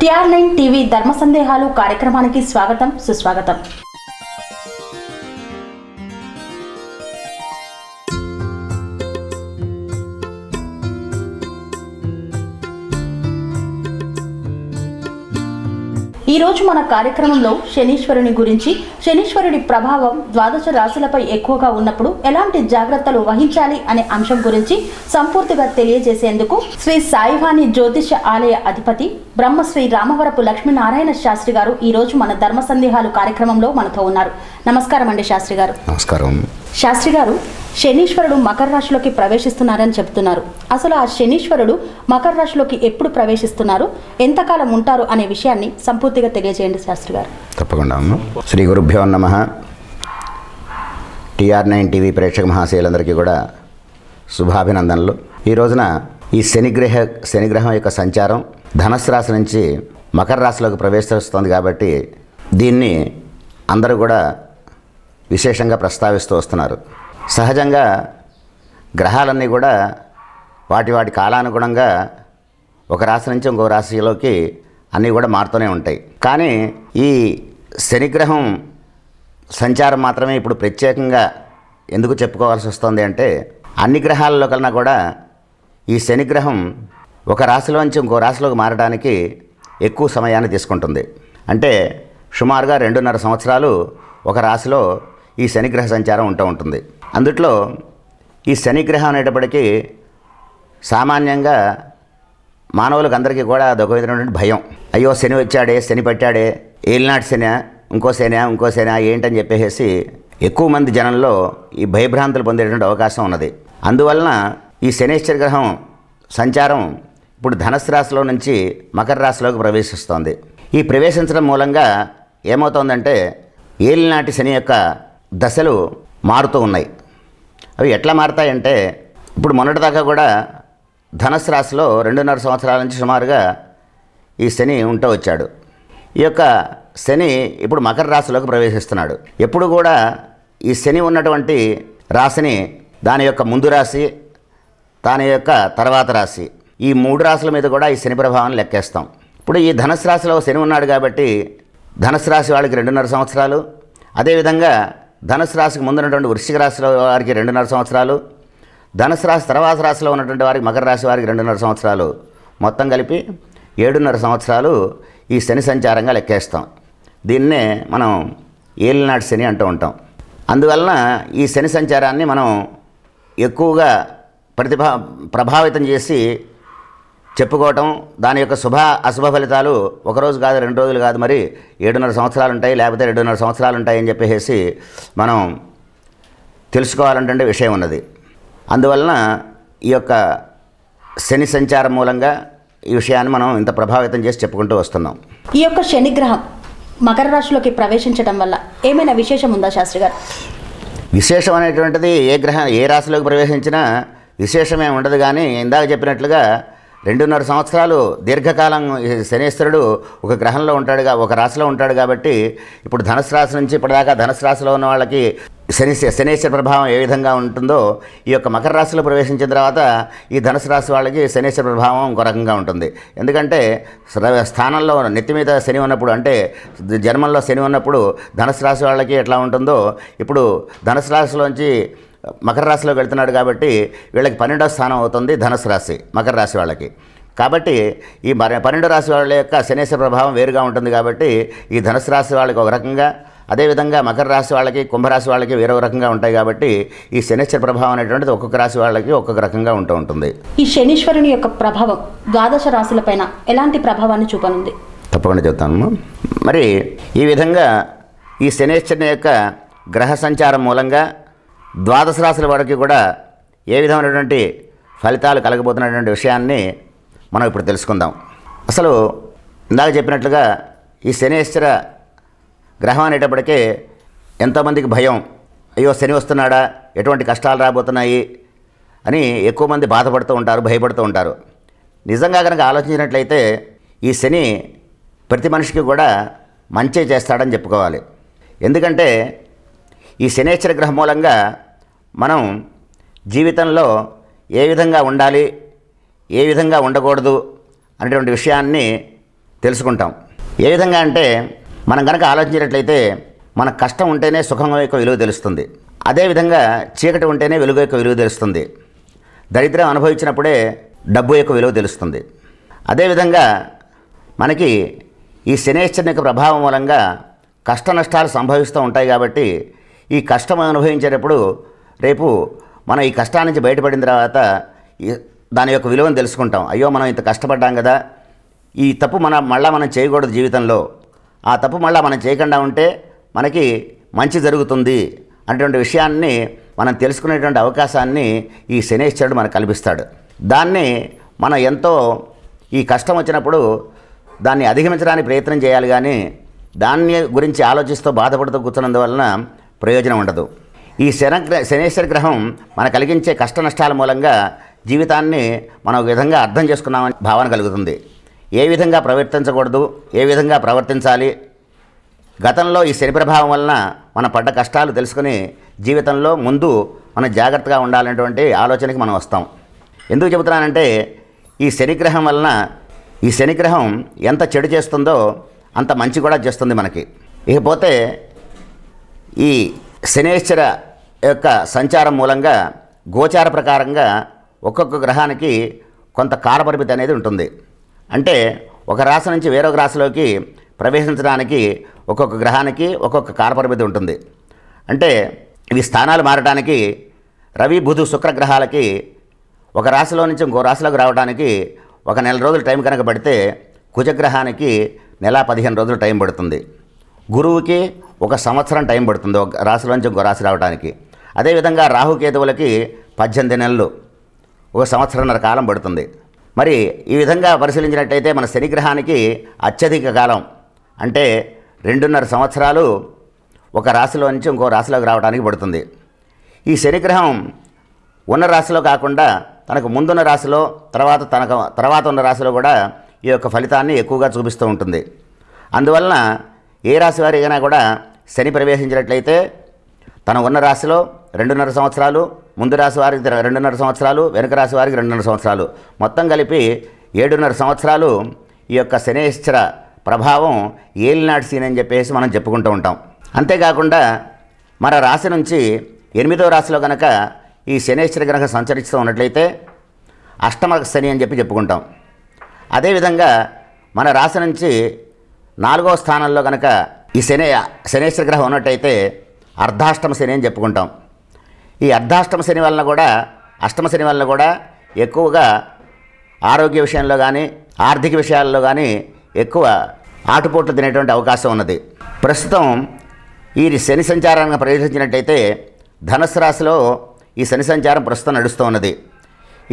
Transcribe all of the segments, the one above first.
TR nine TV ధర్మ సందేహాలు కార్యక్రమానికి స్వాగతం సుస్వాగతం ఈరోజు మన కార్యక్రమంలో శనీశ్వరుని గురించి శనీశ్వరుడి ప్రభావం ద్వాదశ రాశులపై ఎక్కువగా ఉన్నప్పుడు ఎలాంటి జాగ్రత్తలు వహించాలి అనే అంశం గురించి సంపూర్తిగా తెలియజేసేందుకు శ్రీ సాయివాణి జ్యోతిష ఆలయ అధిపతి బ్రహ్మశ్రీ రామవరపు లక్ష్మీనారాయణ శాస్త్రి గారు ఈరోజు మన ధర్మ సందేహాలు కార్యక్రమంలో మనతో ఉన్నారు నమస్కారం అండి శాస్త్రి గారు నమస్కారం శాస్త్రి గారు శనీశ్వరుడు మకర రాశిలోకి ప్రవేశిస్తున్నారని చెప్తున్నారు అసలు ఆ శనీశ్వరుడు మకర రాశిలోకి ఎప్పుడు ప్రవేశిస్తున్నారు ఎంతకాలం ఉంటారు అనే విషయాన్ని సంపూర్తిగా తెలియజేయండి శాస్త్రి గారు తప్పకుండా శ్రీ గురుభ్యో నమ టీఆర్ నైన్ టీవీ ప్రేక్షక మహాశయులందరికీ కూడా శుభాభినందనలు ఈ రోజున ఈ శనిగ్రహ శనిగ్రహం యొక్క సంచారం ధనస్సు రాశి నుంచి మకర రాశిలోకి ప్రవేశిస్తుంది కాబట్టి దీన్ని అందరూ కూడా విశేషంగా ప్రస్తావిస్తూ వస్తున్నారు సహజంగా గ్రహాలన్నీ కూడా వాటి వాటి కాలానుగుణంగా ఒక రాశి నుంచి ఇంకో రాశిలోకి అన్నీ కూడా మారుతూనే ఉంటాయి కానీ ఈ శనిగ్రహం సంచారం మాత్రమే ఇప్పుడు ప్రత్యేకంగా ఎందుకు చెప్పుకోవాల్సి వస్తుంది అంటే అన్ని గ్రహాలలో కన్నా కూడా ఈ శనిగ్రహం ఒక రాశిలోంచి ఇంకో రాశిలోకి మారడానికి ఎక్కువ సమయాన్ని తీసుకుంటుంది అంటే సుమారుగా రెండున్నర సంవత్సరాలు ఒక రాశిలో ఈ శనిగ్రహ సంచారం ఉంటూ ఉంటుంది అందుట్లో ఈ శనిగ్రహం అనేటప్పటికీ సామాన్యంగా మానవులకు అందరికీ కూడా అదొక విధమైనటువంటి భయం అయ్యో శని వచ్చాడే శని పట్టాడే ఏలినాటి శని ఇంకో శని ఇంకో శని ఏంటని చెప్పేసి ఎక్కువ మంది జనంలో ఈ భయభ్రాంతులు పొందేటువంటి అవకాశం ఉన్నది అందువలన ఈ శనేశ్వర గ్రహం సంచారం ఇప్పుడు ధనస్సు రాశిలో నుంచి మకర రాశిలోకి ప్రవేశిస్తోంది ఈ ప్రవేశించడం మూలంగా ఏమవుతోందంటే ఏలినాటి శని యొక్క దశలు మారుతూ ఉన్నాయి అవి ఎట్లా మారుతాయంటే ఇప్పుడు మొన్నటిదాకా కూడా ధనస్సు రాశిలో రెండున్నర సంవత్సరాల నుంచి సుమారుగా ఈ శని ఉంటూ వచ్చాడు ఈ యొక్క శని ఇప్పుడు మకర రాశిలోకి ప్రవేశిస్తున్నాడు ఎప్పుడు కూడా ఈ శని ఉన్నటువంటి రాశిని దాని యొక్క ముందు రాశి దాని యొక్క తర్వాత రాశి ఈ మూడు రాశుల మీద కూడా ఈ శని ప్రభావాన్ని లెక్కేస్తాం ఇప్పుడు ఈ ధనస్సు రాశిలో శని ఉన్నాడు కాబట్టి ధనస్సు రాశి వాళ్ళకి రెండున్నర సంవత్సరాలు అదేవిధంగా ధనుసు రాశికి ముందున్నటువంటి వృశ్చిక రాశిలో వారికి రెండున్నర సంవత్సరాలు ధనుసు రాశి తర్వాత రాశిలో ఉన్నటువంటి వారికి మకర రాశి వారికి రెండున్నర సంవత్సరాలు మొత్తం కలిపి ఏడున్నర సంవత్సరాలు ఈ శని సంచారంగా లెక్కేస్తాం దీన్నే మనం ఏలినాటి శని అంటూ ఉంటాం అందువలన ఈ శని సంచారాన్ని మనం ఎక్కువగా ప్రతిభా ప్రభావితం చేసి చెప్పుకోవటం దాని యొక్క శుభ అశుభ ఫలితాలు ఒకరోజు కాదు రెండు రోజులు కాదు మరి ఏడున్నర సంవత్సరాలు ఉంటాయి లేకపోతే రెండున్నర సంవత్సరాలు ఉంటాయని చెప్పేసి మనం తెలుసుకోవాలంటే విషయం ఉన్నది అందువలన ఈ యొక్క శని సంచారం మూలంగా ఈ విషయాన్ని మనం ఇంత ప్రభావితం చేసి చెప్పుకుంటూ వస్తున్నాం ఈ యొక్క శనిగ్రహం మకర రాశిలోకి ప్రవేశించడం వల్ల ఏమైనా విశేషం ఉందా శాస్త్రి గారు విశేషం అనేటువంటిది ఏ గ్రహం ఏ రాశిలోకి ప్రవేశించినా విశేషమే ఉండదు కానీ ఇందాక చెప్పినట్లుగా రెండున్నర సంవత్సరాలు దీర్ఘకాలం శనేశ్వరుడు ఒక గ్రహంలో ఉంటాడుగా ఒక రాశిలో ఉంటాడు కాబట్టి ఇప్పుడు ధనుసు రాశి నుంచి ఇప్పటిదాకా ధనుసు రాశిలో ఉన్న వాళ్ళకి శని శనేశ్వర ప్రభావం ఏ విధంగా ఉంటుందో ఈ యొక్క మకర రాశిలో ప్రవేశించిన తర్వాత ఈ ధనుసు రాశి వాళ్ళకి శనేశ్వర ప్రభావం ఒక రకంగా ఉంటుంది ఎందుకంటే స్థానంలో నెత్తి మీద శని ఉన్నప్పుడు అంటే జన్మంలో శని ఉన్నప్పుడు ధనుసు రాశి వాళ్ళకి ఎట్లా ఉంటుందో ఇప్పుడు ధనుసు రాశిలోంచి మకర రాశిలోకి వెళ్తున్నాడు కాబట్టి వీళ్ళకి పన్నెండవ స్థానం అవుతుంది ధనుసు రాశి మకర రాశి వాళ్ళకి కాబట్టి ఈ మరి పన్నెండు రాశి వాళ్ళ యొక్క శనేశ్వర ప్రభావం వేరుగా ఉంటుంది కాబట్టి ఈ ధనుసు రాశి వాళ్ళకి ఒక రకంగా అదేవిధంగా మకర రాశి వాళ్ళకి కుంభరాశి వాళ్ళకి వేరొక రకంగా ఉంటాయి కాబట్టి ఈ శనిశ్వర ప్రభావం అనేటువంటిది ఒక్కొక్క రాశి వాళ్ళకి ఒక్కొక్క రకంగా ఉంటూ ఉంటుంది ఈ శనీశ్వరుని యొక్క ప్రభావం ద్వాదశ రాశులపైన ఎలాంటి ప్రభావాన్ని చూపనుంది తప్పకుండా చెప్తాను మరి ఈ విధంగా ఈ శనేశ్వరుని యొక్క గ్రహ సంచారం మూలంగా ద్వాదశ రాశుల వారికి కూడా ఏ విధమైనటువంటి ఫలితాలు కలగబోతున్నటువంటి విషయాన్ని మనం ఇప్పుడు తెలుసుకుందాం అసలు ఇందాక చెప్పినట్లుగా ఈ శనేశ్వర గ్రహం అనేటప్పటికే ఎంతోమందికి భయం అయ్యో శని వస్తున్నాడా ఎటువంటి కష్టాలు రాబోతున్నాయి అని ఎక్కువ మంది బాధపడుతూ ఉంటారు భయపడుతూ ఉంటారు నిజంగా కనుక ఆలోచించినట్లయితే ఈ శని ప్రతి మనిషికి కూడా మంచి చేస్తాడని చెప్పుకోవాలి ఎందుకంటే ఈ శనేశ్వర గ్రహం మూలంగా మనం జీవితంలో ఏ విధంగా ఉండాలి ఏ విధంగా ఉండకూడదు అనేటువంటి విషయాన్ని తెలుసుకుంటాం ఏ విధంగా అంటే మనం కనుక ఆలోచించినట్లయితే మన కష్టం ఉంటేనే సుఖం యొక్క విలువ తెలుస్తుంది అదేవిధంగా చీకటి ఉంటేనే వెలుగు యొక్క విలువ తెలుస్తుంది దరిద్రం అనుభవించినప్పుడే డబ్బు యొక్క విలువ తెలుస్తుంది అదేవిధంగా మనకి ఈ శనేశ్వరుని యొక్క ప్రభావం మూలంగా కష్ట నష్టాలు సంభవిస్తూ ఉంటాయి కాబట్టి ఈ కష్టం అనుభవించేటప్పుడు రేపు మనం ఈ కష్టాన్ని నుంచి బయటపడిన తర్వాత దాని యొక్క విలువను తెలుసుకుంటాం అయ్యో మనం ఇంత కష్టపడ్డాం కదా ఈ తప్పు మన మళ్ళీ మనం చేయకూడదు జీవితంలో ఆ తప్పు మళ్ళీ మనం చేయకుండా ఉంటే మనకి మంచి జరుగుతుంది అనేటువంటి విషయాన్ని మనం తెలుసుకునేటువంటి అవకాశాన్ని ఈ శనేశ్వరుడు మనకు కల్పిస్తాడు దాన్ని మనం ఎంతో ఈ కష్టం వచ్చినప్పుడు దాన్ని అధిగమించడానికి ప్రయత్నం చేయాలి కానీ దాన్ని గురించి ఆలోచిస్తూ బాధపడుతూ కూర్చున్నందువలన ప్రయోజనం ఉండదు ఈ శనగ్ర శనేశ్వర గ్రహం మన కలిగించే కష్ట నష్టాల మూలంగా జీవితాన్ని మనం విధంగా అర్థం చేసుకున్నామని భావన కలుగుతుంది ఏ విధంగా ప్రవర్తించకూడదు ఏ విధంగా ప్రవర్తించాలి గతంలో ఈ శని ప్రభావం వలన మన పడ్డ కష్టాలు తెలుసుకుని జీవితంలో ముందు మనం జాగ్రత్తగా ఉండాలనేటువంటి ఆలోచనకి మనం వస్తాం ఎందుకు చెబుతున్నానంటే ఈ శనిగ్రహం వలన ఈ శనిగ్రహం ఎంత చెడు చేస్తుందో అంత మంచి కూడా చేస్తుంది మనకి ఇకపోతే ఈ శనేశ్వర యొక్క సంచారం మూలంగా గోచార ప్రకారంగా ఒక్కొక్క గ్రహానికి కొంత కాలపరిమితి అనేది ఉంటుంది అంటే ఒక రాశి నుంచి వేరొక రాశిలోకి ప్రవేశించడానికి ఒక్కొక్క గ్రహానికి ఒక్కొక్క కాలపరిమితి ఉంటుంది అంటే ఇవి స్థానాలు మారడానికి రవి బుధు శుక్రగ్రహాలకి ఒక రాశిలో నుంచి ఇంకో రాశిలోకి రావడానికి ఒక నెల రోజులు టైం కనుక పడితే కుజగ్రహానికి నెల పదిహేను రోజులు టైం పడుతుంది గురువుకి ఒక సంవత్సరం టైం పడుతుంది ఒక రాశిలోంచి ఇంకో రాశి రావడానికి అదేవిధంగా రాహుకేతువులకి పద్దెనిమిది నెలలు ఒక సంవత్సరంన్నర కాలం పడుతుంది మరి ఈ విధంగా పరిశీలించినట్టయితే మన శనిగ్రహానికి అత్యధిక కాలం అంటే రెండున్నర సంవత్సరాలు ఒక రాశిలో నుంచి ఇంకో రాశిలోకి రావడానికి పడుతుంది ఈ శనిగ్రహం ఉన్న రాశిలో కాకుండా తనకు ముందున్న రాశిలో తర్వాత తనకు తర్వాత ఉన్న రాశిలో కూడా ఈ యొక్క ఫలితాన్ని ఎక్కువగా చూపిస్తూ ఉంటుంది అందువలన ఏ రాశి వారికైనా కూడా శని ప్రవేశించినట్లయితే తను ఉన్న రాశిలో రెండున్నర సంవత్సరాలు ముందు రాశి వారికి రెండున్నర సంవత్సరాలు వెనుక రాశి వారికి రెండున్నర సంవత్సరాలు మొత్తం కలిపి ఏడున్నర సంవత్సరాలు ఈ యొక్క శనేశ్వర ప్రభావం ఏలినాటి సీన్ అని చెప్పేసి మనం చెప్పుకుంటూ ఉంటాం అంతేకాకుండా మన రాశి నుంచి ఎనిమిదో రాశిలో కనుక ఈ శనేశ్వర గనక సంచరిస్తూ ఉన్నట్లయితే అష్టమ శని అని చెప్పి చెప్పుకుంటాం అదేవిధంగా మన రాశి నుంచి నాలుగవ స్థానంలో కనుక ఈ శని శనేశ్వర గ్రహం ఉన్నట్టయితే అర్ధాష్టమ శని అని చెప్పుకుంటాం ఈ అర్ధాష్టమ శని వలన కూడా అష్టమ శని వలన కూడా ఎక్కువగా ఆరోగ్య విషయంలో కానీ ఆర్థిక విషయాల్లో కానీ ఎక్కువ ఆటుపోట్లు తినేటువంటి అవకాశం ఉన్నది ప్రస్తుతం ఈ శని సంచారాన్ని ప్రవేశించినట్టయితే ధనుసు రాశిలో ఈ శని సంచారం ప్రస్తుతం నడుస్తూ ఉన్నది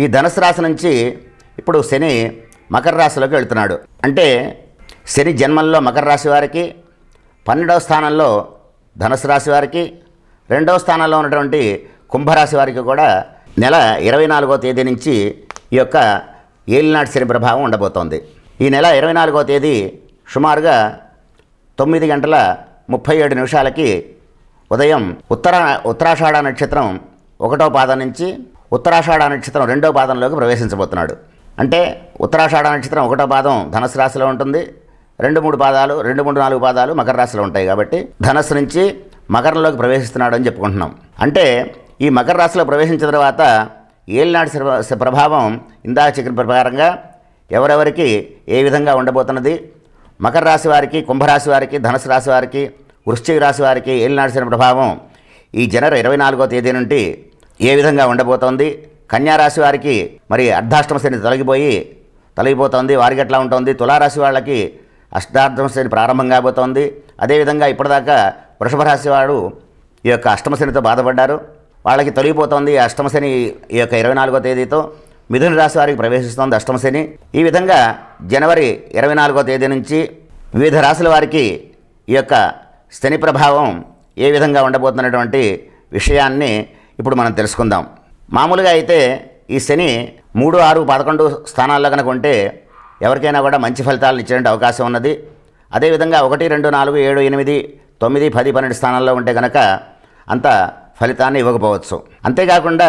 ఈ ధనుసు రాశి నుంచి ఇప్పుడు శని మకర రాశిలోకి వెళుతున్నాడు అంటే శని జన్మంలో మకర రాశి వారికి పన్నెండవ స్థానంలో ధనుసు రాశి వారికి రెండవ స్థానంలో ఉన్నటువంటి కుంభరాశి వారికి కూడా నెల ఇరవై నాలుగో తేదీ నుంచి ఈ యొక్క ఏలినాటి శని ప్రభావం ఉండబోతోంది ఈ నెల ఇరవై నాలుగో తేదీ సుమారుగా తొమ్మిది గంటల ముప్పై ఏడు నిమిషాలకి ఉదయం ఉత్తర ఉత్తరాషాఢ నక్షత్రం ఒకటో పాదం నుంచి ఉత్తరాషాఢ నక్షత్రం రెండో పాదంలోకి ప్రవేశించబోతున్నాడు అంటే ఉత్తరాషాఢ నక్షత్రం ఒకటో పాదం ధనుసు రాశిలో ఉంటుంది రెండు మూడు పాదాలు రెండు మూడు నాలుగు పాదాలు మకర రాశిలో ఉంటాయి కాబట్టి ధనస్సు నుంచి మకరంలోకి ప్రవేశిస్తున్నాడని చెప్పుకుంటున్నాం అంటే ఈ మకర రాశిలో ప్రవేశించిన తర్వాత ఏలినాటి ప్రభావం ఇందాక చక్ర ప్రకారంగా ఎవరెవరికి ఏ విధంగా ఉండబోతున్నది మకర రాశి వారికి కుంభరాశి వారికి ధనుసు రాశి వారికి వృశ్చిక రాశి వారికి ఏలినాటి శని ప్రభావం ఈ జనవరి ఇరవై నాలుగో తేదీ నుండి ఏ విధంగా ఉండబోతోంది కన్యారాశి వారికి మరి అర్ధాష్టమ శని తొలగిపోయి తొలగిపోతుంది వారికి ఎట్లా ఉంటుంది తులారాశి వాళ్ళకి అష్టార్థమ శ్రేణి ప్రారంభం కాబోతోంది అదేవిధంగా ఇప్పటిదాకా వృషభ రాశి వాడు ఈ యొక్క అష్టమ శ్రేణితో బాధపడ్డారు వాళ్ళకి తొలగిపోతుంది ఈ అష్టమ శ్రేణి ఈ యొక్క ఇరవై నాలుగో తేదీతో మిథున రాశి వారికి ప్రవేశిస్తోంది శ్రేణి ఈ విధంగా జనవరి ఇరవై నాలుగో తేదీ నుంచి వివిధ రాశుల వారికి ఈ యొక్క శని ప్రభావం ఏ విధంగా ఉండబోతున్నటువంటి విషయాన్ని ఇప్పుడు మనం తెలుసుకుందాం మామూలుగా అయితే ఈ శని మూడు ఆరు పదకొండు స్థానాల్లో కనుక ఉంటే ఎవరికైనా కూడా మంచి ఫలితాలను ఇచ్చే అవకాశం ఉన్నది అదేవిధంగా ఒకటి రెండు నాలుగు ఏడు ఎనిమిది తొమ్మిది పది పన్నెండు స్థానాల్లో ఉంటే కనుక అంత ఫలితాన్ని ఇవ్వకపోవచ్చు అంతేకాకుండా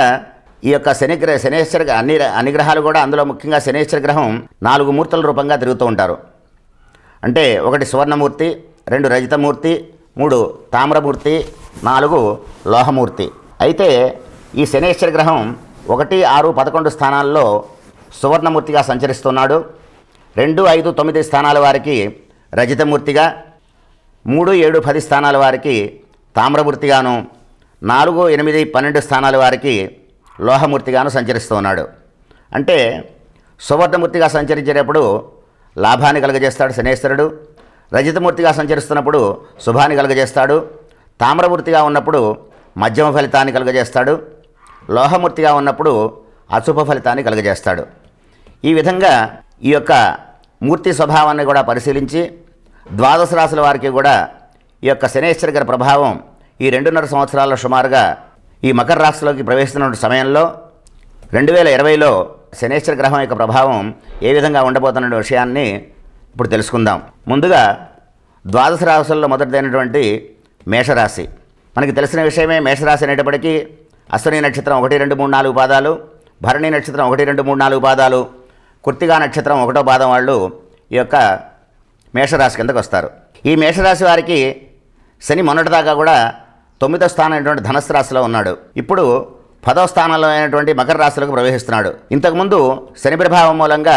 ఈ యొక్క శనిగ్రహ శనేశ్వర అన్ని అన్ని గ్రహాలు కూడా అందులో ముఖ్యంగా శనేశ్వర గ్రహం నాలుగు మూర్తుల రూపంగా తిరుగుతూ ఉంటారు అంటే ఒకటి సువర్ణమూర్తి రెండు రజితమూర్తి మూడు తామ్రమూర్తి నాలుగు లోహమూర్తి అయితే ఈ శనేశ్వర గ్రహం ఒకటి ఆరు పదకొండు స్థానాల్లో సువర్ణమూర్తిగా సంచరిస్తున్నాడు రెండు ఐదు తొమ్మిది స్థానాల వారికి రజితమూర్తిగా మూడు ఏడు పది స్థానాల వారికి తామ్రమూర్తిగాను నాలుగు ఎనిమిది పన్నెండు స్థానాల వారికి లోహమూర్తిగాను సంచరిస్తూ ఉన్నాడు అంటే సువర్ణమూర్తిగా సంచరించేటప్పుడు లాభాన్ని కలుగజేస్తాడు శనేశ్వరుడు రజితమూర్తిగా సంచరిస్తున్నప్పుడు శుభాన్ని కలుగజేస్తాడు తామ్రమూర్తిగా ఉన్నప్పుడు మధ్యమ ఫలితాన్ని కలుగజేస్తాడు లోహమూర్తిగా ఉన్నప్పుడు అశుభ ఫలితాన్ని కలుగజేస్తాడు ఈ విధంగా ఈ యొక్క మూర్తి స్వభావాన్ని కూడా పరిశీలించి ద్వాదశ రాశుల వారికి కూడా ఈ యొక్క శనేశ్వర గారి ప్రభావం ఈ రెండున్నర సంవత్సరాల సుమారుగా ఈ మకర రాశిలోకి ప్రవేశిస్తున్న సమయంలో రెండు వేల ఇరవైలో శనేశ్వర గ్రహం యొక్క ప్రభావం ఏ విధంగా ఉండబోతున్న విషయాన్ని ఇప్పుడు తెలుసుకుందాం ముందుగా ద్వాదశ రాశుల్లో మొదటిదైనటువంటి మేషరాశి మనకి తెలిసిన విషయమే మేషరాశి అనేటప్పటికీ అశ్వని నక్షత్రం ఒకటి రెండు మూడు నాలుగు పాదాలు భరణి నక్షత్రం ఒకటి రెండు మూడు నాలుగు పాదాలు కుర్తిగా నక్షత్రం ఒకటో పాదం వాళ్ళు ఈ యొక్క మేషరాశి కిందకు వస్తారు ఈ మేషరాశి వారికి శని మొన్నటిదాకా కూడా తొమ్మిదో స్థానం అయినటువంటి ధనస్సు రాశిలో ఉన్నాడు ఇప్పుడు పదో స్థానంలో అయినటువంటి మకర రాశిలోకి ప్రవేశిస్తున్నాడు ఇంతకుముందు శని ప్రభావం మూలంగా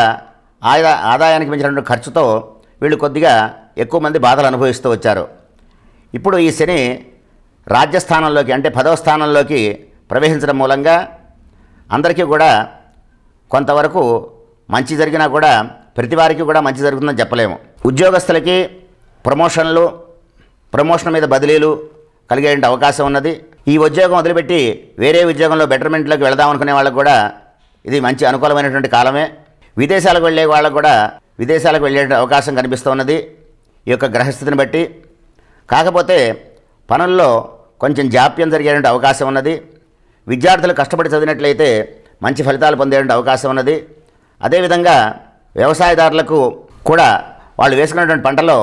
ఆదా ఆదాయానికి మించినటువంటి ఖర్చుతో వీళ్ళు కొద్దిగా ఎక్కువ మంది బాధలు అనుభవిస్తూ వచ్చారు ఇప్పుడు ఈ శని రాజ్యస్థానంలోకి అంటే పదవ స్థానంలోకి ప్రవేశించడం మూలంగా అందరికీ కూడా కొంతవరకు మంచి జరిగినా కూడా ప్రతి వారికి కూడా మంచి జరుగుతుందని చెప్పలేము ఉద్యోగస్తులకి ప్రమోషన్లు ప్రమోషన్ మీద బదిలీలు కలిగే అవకాశం ఉన్నది ఈ ఉద్యోగం వదిలిపెట్టి వేరే ఉద్యోగంలో బెటర్మెంట్లోకి వెళదాం అనుకునే వాళ్ళకు కూడా ఇది మంచి అనుకూలమైనటువంటి కాలమే విదేశాలకు వెళ్ళే వాళ్ళకు కూడా విదేశాలకు వెళ్ళే అవకాశం కనిపిస్తున్నది ఈ యొక్క గ్రహస్థితిని బట్టి కాకపోతే పనుల్లో కొంచెం జాప్యం జరిగేటువంటి అవకాశం ఉన్నది విద్యార్థులు కష్టపడి చదివినట్లయితే మంచి ఫలితాలు పొందేటువంటి అవకాశం ఉన్నది అదేవిధంగా వ్యవసాయదారులకు కూడా వాళ్ళు వేసుకున్నటువంటి పంటలో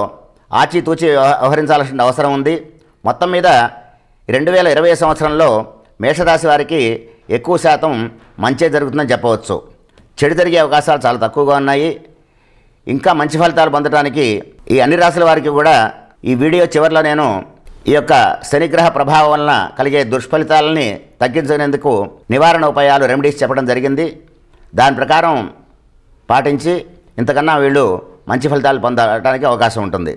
ఆచితూచి వ్యవహరించాల్సిన అవసరం ఉంది మొత్తం మీద రెండు వేల ఇరవై సంవత్సరంలో మేషరాశి వారికి ఎక్కువ శాతం మంచే జరుగుతుందని చెప్పవచ్చు చెడు జరిగే అవకాశాలు చాలా తక్కువగా ఉన్నాయి ఇంకా మంచి ఫలితాలు పొందడానికి ఈ అన్ని రాశుల వారికి కూడా ఈ వీడియో చివరిలో నేను ఈ యొక్క శనిగ్రహ ప్రభావం వలన కలిగే దుష్ఫలితాలని తగ్గించుకునేందుకు నివారణ ఉపాయాలు రెమెడీస్ చెప్పడం జరిగింది దాని ప్రకారం పాటించి ఇంతకన్నా వీళ్ళు మంచి ఫలితాలు పొందడానికి అవకాశం ఉంటుంది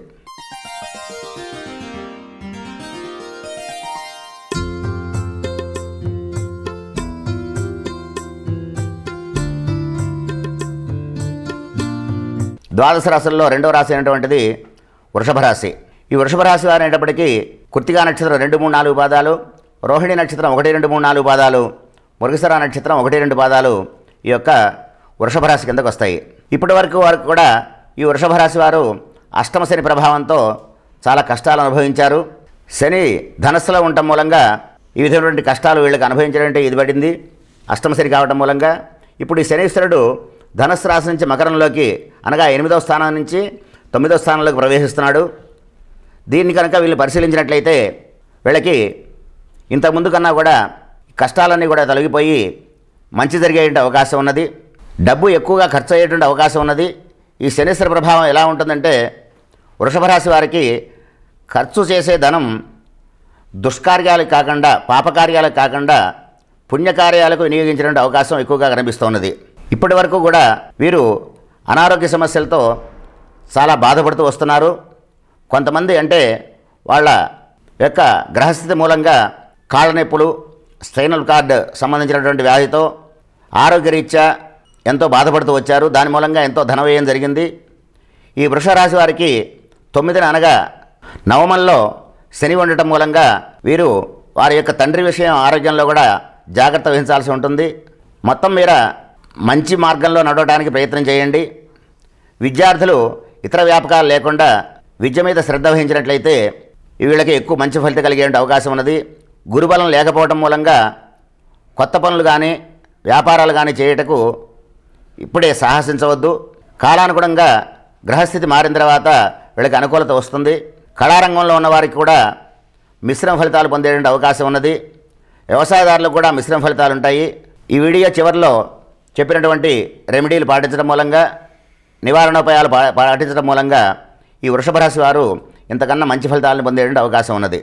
ద్వాదశ రాశుల్లో రెండవ రాశి అయినటువంటిది వృషభ రాశి ఈ వృషభ రాశి వారు అయినప్పటికీ కుర్తిగా నక్షత్రం రెండు మూడు నాలుగు పాదాలు రోహిణి నక్షత్రం ఒకటి రెండు మూడు నాలుగు పాదాలు మురుగసరా నక్షత్రం ఒకటి రెండు పాదాలు ఈ యొక్క వృషభ రాశి కిందకు వస్తాయి ఇప్పటి వరకు వారికి కూడా ఈ వృషభ రాశి వారు అష్టమ శని ప్రభావంతో చాలా కష్టాలు అనుభవించారు శని ధనస్సులో ఉండటం మూలంగా ఈ విధమైనటువంటి కష్టాలు వీళ్ళకి అనుభవించడానికి ఇది పడింది అష్టమ శని కావడం మూలంగా ఇప్పుడు ఈ శనీశ్వరుడు ధనస్సు రాశి నుంచి మకరంలోకి అనగా ఎనిమిదవ స్థానం నుంచి తొమ్మిదవ స్థానంలోకి ప్రవేశిస్తున్నాడు దీన్ని కనుక వీళ్ళు పరిశీలించినట్లయితే వీళ్ళకి ఇంతకుముందు కన్నా కూడా కష్టాలన్నీ కూడా తొలగిపోయి మంచి జరిగే అవకాశం ఉన్నది డబ్బు ఎక్కువగా ఖర్చు అయ్యేటువంటి అవకాశం ఉన్నది ఈ శనిశ్వర ప్రభావం ఎలా ఉంటుందంటే వృషభ రాశి వారికి ఖర్చు చేసే ధనం దుష్కార్యాలకు కాకుండా పాపకార్యాలకు కాకుండా పుణ్యకార్యాలకు వినియోగించినటువంటి అవకాశం ఎక్కువగా కనిపిస్తున్నది ఇప్పటి వరకు కూడా వీరు అనారోగ్య సమస్యలతో చాలా బాధపడుతూ వస్తున్నారు కొంతమంది అంటే వాళ్ళ యొక్క గ్రహస్థితి మూలంగా కాళ్ళ నొప్పులు స్ట్రైనల్ కార్డ్ సంబంధించినటువంటి వ్యాధితో ఆరోగ్యరీత్యా ఎంతో బాధపడుతూ వచ్చారు దాని మూలంగా ఎంతో ధనవ్యయం జరిగింది ఈ వృషరాశి వారికి తొమ్మిదిన అనగా నవమంలో శని ఉండటం మూలంగా వీరు వారి యొక్క తండ్రి విషయం ఆరోగ్యంలో కూడా జాగ్రత్త వహించాల్సి ఉంటుంది మొత్తం మీద మంచి మార్గంలో నడవడానికి ప్రయత్నం చేయండి విద్యార్థులు ఇతర వ్యాపకాలు లేకుండా విద్య మీద శ్రద్ధ వహించినట్లయితే వీళ్ళకి ఎక్కువ మంచి ఫలితం కలిగే అవకాశం ఉన్నది గురుబలం లేకపోవడం మూలంగా కొత్త పనులు కానీ వ్యాపారాలు కానీ చేయటకు ఇప్పుడే సాహసించవద్దు కాలానుగుణంగా గ్రహస్థితి మారిన తర్వాత వీళ్ళకి అనుకూలత వస్తుంది కళారంగంలో ఉన్న వారికి కూడా మిశ్రమ ఫలితాలు పొందేటువంటి అవకాశం ఉన్నది వ్యవసాయదారులకు కూడా మిశ్రమ ఫలితాలు ఉంటాయి ఈ వీడియో చివరిలో చెప్పినటువంటి రెమెడీలు పాటించడం మూలంగా నివారణోపాయాలు పాటించడం మూలంగా ఈ వృషభ రాశి వారు ఇంతకన్నా మంచి ఫలితాలను పొందేటువంటి అవకాశం ఉన్నది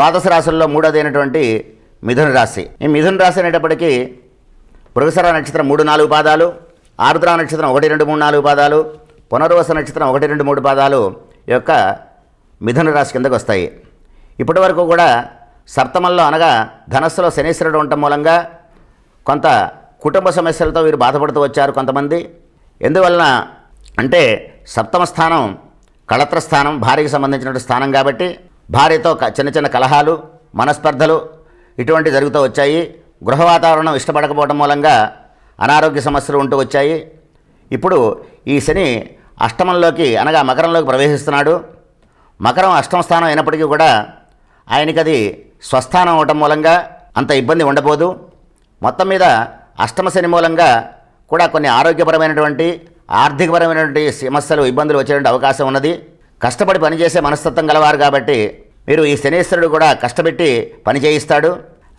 ద్వాదశ రాశుల్లో మూడోదైనటువంటి మిథున రాశి ఈ మిథున రాశి అనేటప్పటికీ పురుగసర నక్షత్రం మూడు నాలుగు పాదాలు ఆర్ద్ర నక్షత్రం ఒకటి రెండు మూడు నాలుగు పాదాలు పునర్వస నక్షత్రం ఒకటి రెండు మూడు పాదాలు ఈ యొక్క మిథున రాశి కిందకు వస్తాయి ఇప్పటి వరకు కూడా సప్తమంలో అనగా ధనస్సులో శనీశ్వరుడు ఉండటం మూలంగా కొంత కుటుంబ సమస్యలతో వీరు బాధపడుతూ వచ్చారు కొంతమంది ఎందువలన అంటే సప్తమ స్థానం కళత్ర స్థానం భార్యకి సంబంధించినటువంటి స్థానం కాబట్టి భార్యతో చిన్న చిన్న కలహాలు మనస్పర్ధలు ఇటువంటి జరుగుతూ వచ్చాయి గృహ వాతావరణం ఇష్టపడకపోవడం మూలంగా అనారోగ్య సమస్యలు ఉంటూ వచ్చాయి ఇప్పుడు ఈ శని అష్టమంలోకి అనగా మకరంలోకి ప్రవేశిస్తున్నాడు మకరం అష్టమ స్థానం అయినప్పటికీ కూడా ఆయనకి అది స్వస్థానం అవటం మూలంగా అంత ఇబ్బంది ఉండబోదు మొత్తం మీద అష్టమ శని మూలంగా కూడా కొన్ని ఆరోగ్యపరమైనటువంటి ఆర్థికపరమైనటువంటి సమస్యలు ఇబ్బందులు వచ్చేటువంటి అవకాశం ఉన్నది కష్టపడి పనిచేసే మనస్తత్వం గలవారు కాబట్టి మీరు ఈ శనేశ్వరుడు కూడా కష్టపెట్టి పనిచేయిస్తాడు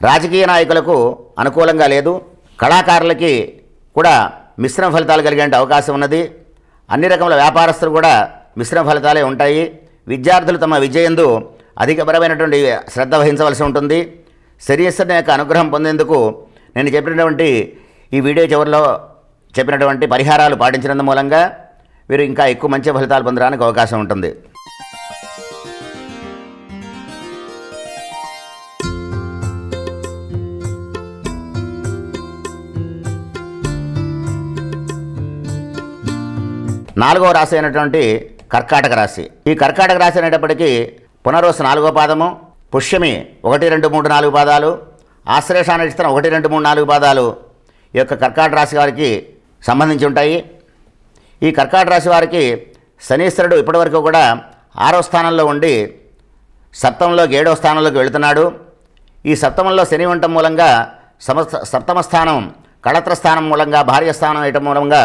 రాజకీయ నాయకులకు అనుకూలంగా లేదు కళాకారులకి కూడా మిశ్రమ ఫలితాలు కలిగే అవకాశం ఉన్నది అన్ని రకముల వ్యాపారస్తులు కూడా మిశ్రమ ఫలితాలే ఉంటాయి విద్యార్థులు తమ విజయందు అధికపరమైనటువంటి శ్రద్ధ వహించవలసి ఉంటుంది శరీశ్వరుని యొక్క అనుగ్రహం పొందేందుకు నేను చెప్పినటువంటి ఈ వీడియో చివరిలో చెప్పినటువంటి పరిహారాలు పాటించినందు మూలంగా వీరు ఇంకా ఎక్కువ మంచి ఫలితాలు పొందడానికి అవకాశం ఉంటుంది నాలుగవ రాశి అయినటువంటి కర్కాటక రాశి ఈ కర్కాటక రాశి అనేటప్పటికీ పునర్వస నాలుగో పాదము పుష్యమి ఒకటి రెండు మూడు నాలుగు పాదాలు ఆశ్లేష ఇస్తున్న ఒకటి రెండు మూడు నాలుగు పాదాలు ఈ యొక్క కర్కాటక రాశి వారికి సంబంధించి ఉంటాయి ఈ కర్కాట రాశి వారికి శనీశ్వరుడు ఇప్పటివరకు కూడా ఆరో స్థానంలో ఉండి సప్తంలోకి ఏడో స్థానంలోకి వెళుతున్నాడు ఈ సప్తమంలో శని ఉండటం మూలంగా సమస్త సప్తమ స్థానం కళత్ర స్థానం మూలంగా భార్య స్థానం వేయటం మూలంగా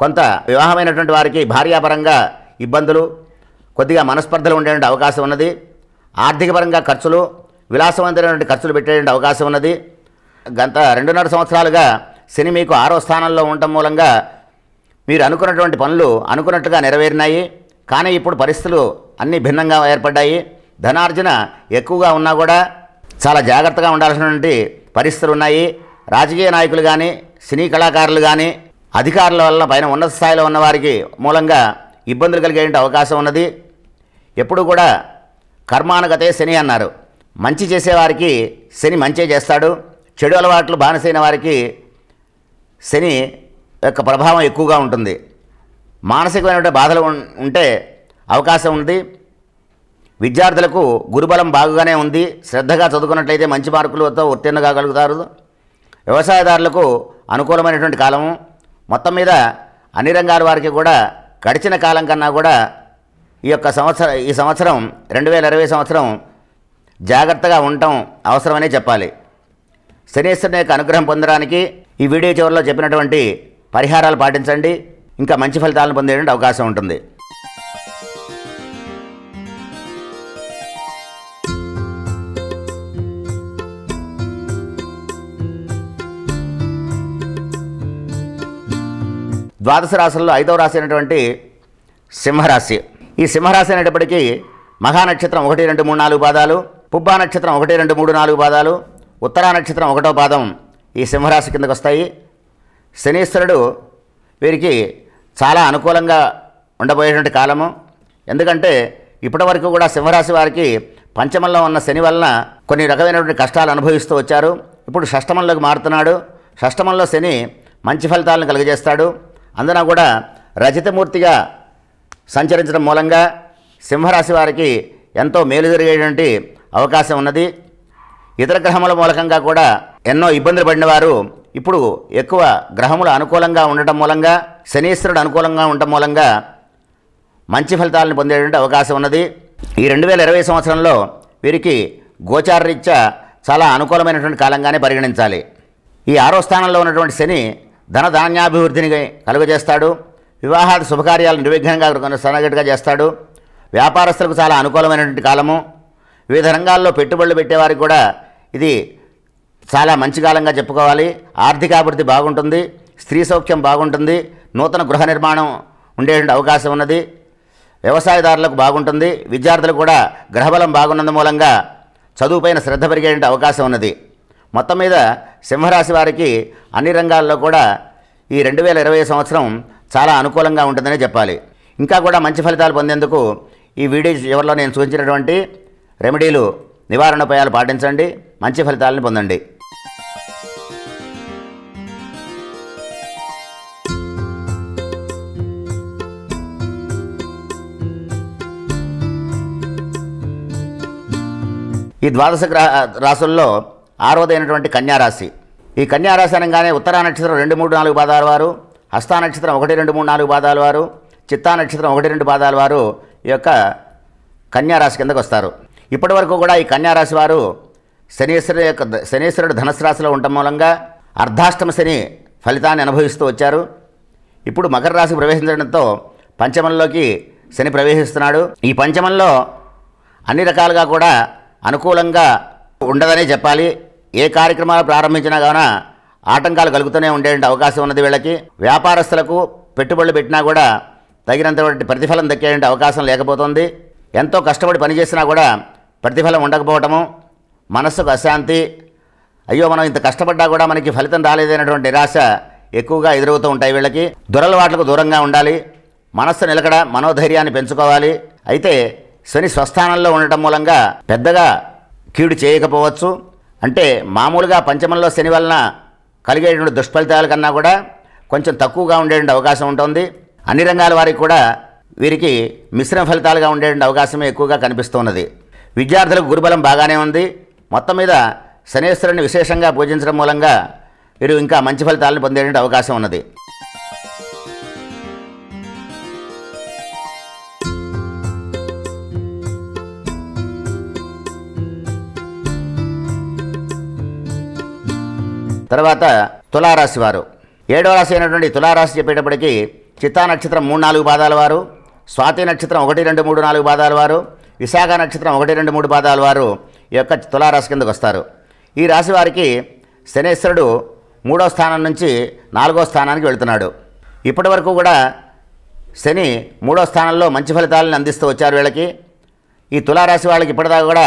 కొంత వివాహమైనటువంటి వారికి భార్యాపరంగా ఇబ్బందులు కొద్దిగా మనస్పర్ధలు ఉండేటువంటి అవకాశం ఉన్నది ఆర్థికపరంగా ఖర్చులు విలాసవంతమైనటువంటి ఖర్చులు పెట్టేటువంటి అవకాశం ఉన్నది గత రెండున్నర సంవత్సరాలుగా శని మీకు ఆరో స్థానంలో ఉండటం మూలంగా మీరు అనుకున్నటువంటి పనులు అనుకున్నట్టుగా నెరవేరినాయి కానీ ఇప్పుడు పరిస్థితులు అన్నీ భిన్నంగా ఏర్పడ్డాయి ధనార్జన ఎక్కువగా ఉన్నా కూడా చాలా జాగ్రత్తగా ఉండాల్సినటువంటి పరిస్థితులు ఉన్నాయి రాజకీయ నాయకులు కానీ సినీ కళాకారులు కానీ అధికారుల వల్ల పైన ఉన్నత స్థాయిలో ఉన్నవారికి మూలంగా ఇబ్బందులు కలిగే అవకాశం ఉన్నది ఎప్పుడు కూడా కర్మానుగతే శని అన్నారు మంచి చేసేవారికి శని మంచే చేస్తాడు చెడు అలవాట్లు బానిసైన వారికి శని యొక్క ప్రభావం ఎక్కువగా ఉంటుంది మానసికమైనటువంటి బాధలు ఉంటే అవకాశం ఉంది విద్యార్థులకు గురుబలం బాగుగానే ఉంది శ్రద్ధగా చదువుకున్నట్లయితే మంచి మార్కులతో ఉత్తీర్ణ కాగలుగుతారు వ్యవసాయదారులకు అనుకూలమైనటువంటి కాలము మొత్తం మీద అన్ని రంగాల వారికి కూడా గడిచిన కాలం కన్నా కూడా ఈ యొక్క సంవత్సర ఈ సంవత్సరం రెండు వేల ఇరవై సంవత్సరం జాగ్రత్తగా ఉండటం అవసరమనే చెప్పాలి శనీశ్వరుని యొక్క అనుగ్రహం పొందడానికి ఈ వీడియో చివరిలో చెప్పినటువంటి పరిహారాలు పాటించండి ఇంకా మంచి ఫలితాలను పొందేటువంటి అవకాశం ఉంటుంది ద్వాదశ రాశుల్లో ఐదవ రాశి అయినటువంటి సింహరాశి ఈ సింహరాశి అనేటప్పటికీ మహానక్షత్రం ఒకటి రెండు మూడు నాలుగు పాదాలు పుబ్బా నక్షత్రం ఒకటి రెండు మూడు నాలుగు పాదాలు ఉత్తరా నక్షత్రం ఒకటో పాదం ఈ సింహరాశి కిందకు వస్తాయి శనీశ్వరుడు వీరికి చాలా అనుకూలంగా ఉండబోయేటువంటి కాలము ఎందుకంటే ఇప్పటి వరకు కూడా సింహరాశి వారికి పంచమంలో ఉన్న శని వలన కొన్ని రకమైనటువంటి కష్టాలు అనుభవిస్తూ వచ్చారు ఇప్పుడు షష్టమంలోకి మారుతున్నాడు షష్టమంలో శని మంచి ఫలితాలను కలుగజేస్తాడు అందున కూడా రజతమూర్తిగా సంచరించడం మూలంగా సింహరాశి వారికి ఎంతో మేలు జరిగేటువంటి అవకాశం ఉన్నది ఇతర గ్రహముల మూలకంగా కూడా ఎన్నో ఇబ్బందులు పడిన వారు ఇప్పుడు ఎక్కువ గ్రహములు అనుకూలంగా ఉండటం మూలంగా శనీశ్వరుడు అనుకూలంగా ఉండటం మూలంగా మంచి ఫలితాలను పొందేటువంటి అవకాశం ఉన్నది ఈ రెండు వేల ఇరవై సంవత్సరంలో వీరికి గోచారరీత్యా చాలా అనుకూలమైనటువంటి కాలంగానే పరిగణించాలి ఈ ఆరో స్థానంలో ఉన్నటువంటి శని ధన ధాన్యాభివృద్ధిని కలుగజేస్తాడు వివాహాది శుభకార్యాలు నిర్విఘ్నంగా సనగట్టుగా చేస్తాడు వ్యాపారస్తులకు చాలా అనుకూలమైనటువంటి కాలము వివిధ రంగాల్లో పెట్టుబడులు పెట్టేవారికి కూడా ఇది చాలా మంచి కాలంగా చెప్పుకోవాలి ఆర్థికాభివృద్ధి బాగుంటుంది స్త్రీ సౌఖ్యం బాగుంటుంది నూతన గృహ నిర్మాణం ఉండే అవకాశం ఉన్నది వ్యవసాయదారులకు బాగుంటుంది విద్యార్థులు కూడా గ్రహబలం బాగున్నందు మూలంగా చదువుపైన శ్రద్ధ పెరిగే అవకాశం ఉన్నది మొత్తం మీద సింహరాశి వారికి అన్ని రంగాల్లో కూడా ఈ రెండు వేల ఇరవై సంవత్సరం చాలా అనుకూలంగా ఉంటుందనే చెప్పాలి ఇంకా కూడా మంచి ఫలితాలు పొందేందుకు ఈ వీడియో చివరిలో నేను సూచించినటువంటి రెమెడీలు నివారణ ఉపాయాలు పాటించండి మంచి ఫలితాలను పొందండి ఈ ద్వాదశ రాసుల్లో ఆరవదైనటువంటి కన్యారాశి ఈ కన్యారాశి అనగానే ఉత్తరా నక్షత్రం రెండు మూడు నాలుగు పాదాల వారు హస్తా నక్షత్రం ఒకటి రెండు మూడు నాలుగు పాదాల వారు చిత్తా నక్షత్రం ఒకటి రెండు పాదాల వారు ఈ యొక్క కన్యారాశి కిందకు వస్తారు ఇప్పటి వరకు కూడా ఈ కన్యారాశి వారు శనీశ్వరుడు యొక్క శనీశ్వరుడు ధనుసు రాశిలో ఉండటం మూలంగా అర్ధాష్టమ శని ఫలితాన్ని అనుభవిస్తూ వచ్చారు ఇప్పుడు మకర రాశి ప్రవేశించడంతో పంచమంలోకి శని ప్రవేశిస్తున్నాడు ఈ పంచమంలో అన్ని రకాలుగా కూడా అనుకూలంగా ఉండదనే చెప్పాలి ఏ కార్యక్రమాలు ప్రారంభించినా కావున ఆటంకాలు కలుగుతూనే ఉండే అవకాశం ఉన్నది వీళ్ళకి వ్యాపారస్తులకు పెట్టుబడులు పెట్టినా కూడా తగినంతటి ప్రతిఫలం దక్కే అవకాశం లేకపోతుంది ఎంతో కష్టపడి పనిచేసినా కూడా ప్రతిఫలం ఉండకపోవటము మనస్సుకు అశాంతి అయ్యో మనం ఇంత కష్టపడ్డా కూడా మనకి ఫలితం రాలేదనేటువంటి నిరాశ ఎక్కువగా ఎదురవుతూ ఉంటాయి వీళ్ళకి దురలవాట్లకు దూరంగా ఉండాలి మనస్సు నిలకడ మనోధైర్యాన్ని పెంచుకోవాలి అయితే శని స్వస్థానంలో ఉండటం మూలంగా పెద్దగా కీడు చేయకపోవచ్చు అంటే మామూలుగా పంచమంలో శని వలన కలిగేటువంటి దుష్ఫలితాల కన్నా కూడా కొంచెం తక్కువగా ఉండేటువంటి అవకాశం ఉంటుంది అన్ని రంగాల వారికి కూడా వీరికి మిశ్రమ ఫలితాలుగా ఉండేటువంటి అవకాశమే ఎక్కువగా కనిపిస్తున్నది విద్యార్థులకు గురుబలం బాగానే ఉంది మొత్తం మీద శనేశ్వరుని విశేషంగా పూజించడం మూలంగా వీరు ఇంకా మంచి ఫలితాలను పొందేటువంటి అవకాశం ఉన్నది తర్వాత తులారాశి వారు ఏడవ రాశి అయినటువంటి తులారాశి చెప్పేటప్పటికీ చిత్తా నక్షత్రం మూడు నాలుగు పాదాల వారు స్వాతి నక్షత్రం ఒకటి రెండు మూడు నాలుగు పాదాల వారు విశాఖ నక్షత్రం ఒకటి రెండు మూడు పాదాల వారు ఈ యొక్క తులారాశి కిందకు వస్తారు ఈ రాశి వారికి శనేశ్వరుడు మూడో స్థానం నుంచి నాలుగో స్థానానికి వెళుతున్నాడు ఇప్పటి వరకు కూడా శని మూడో స్థానంలో మంచి ఫలితాలను అందిస్తూ వచ్చారు వీళ్ళకి ఈ తులారాశి వాళ్ళకి ఇప్పటిదాకా కూడా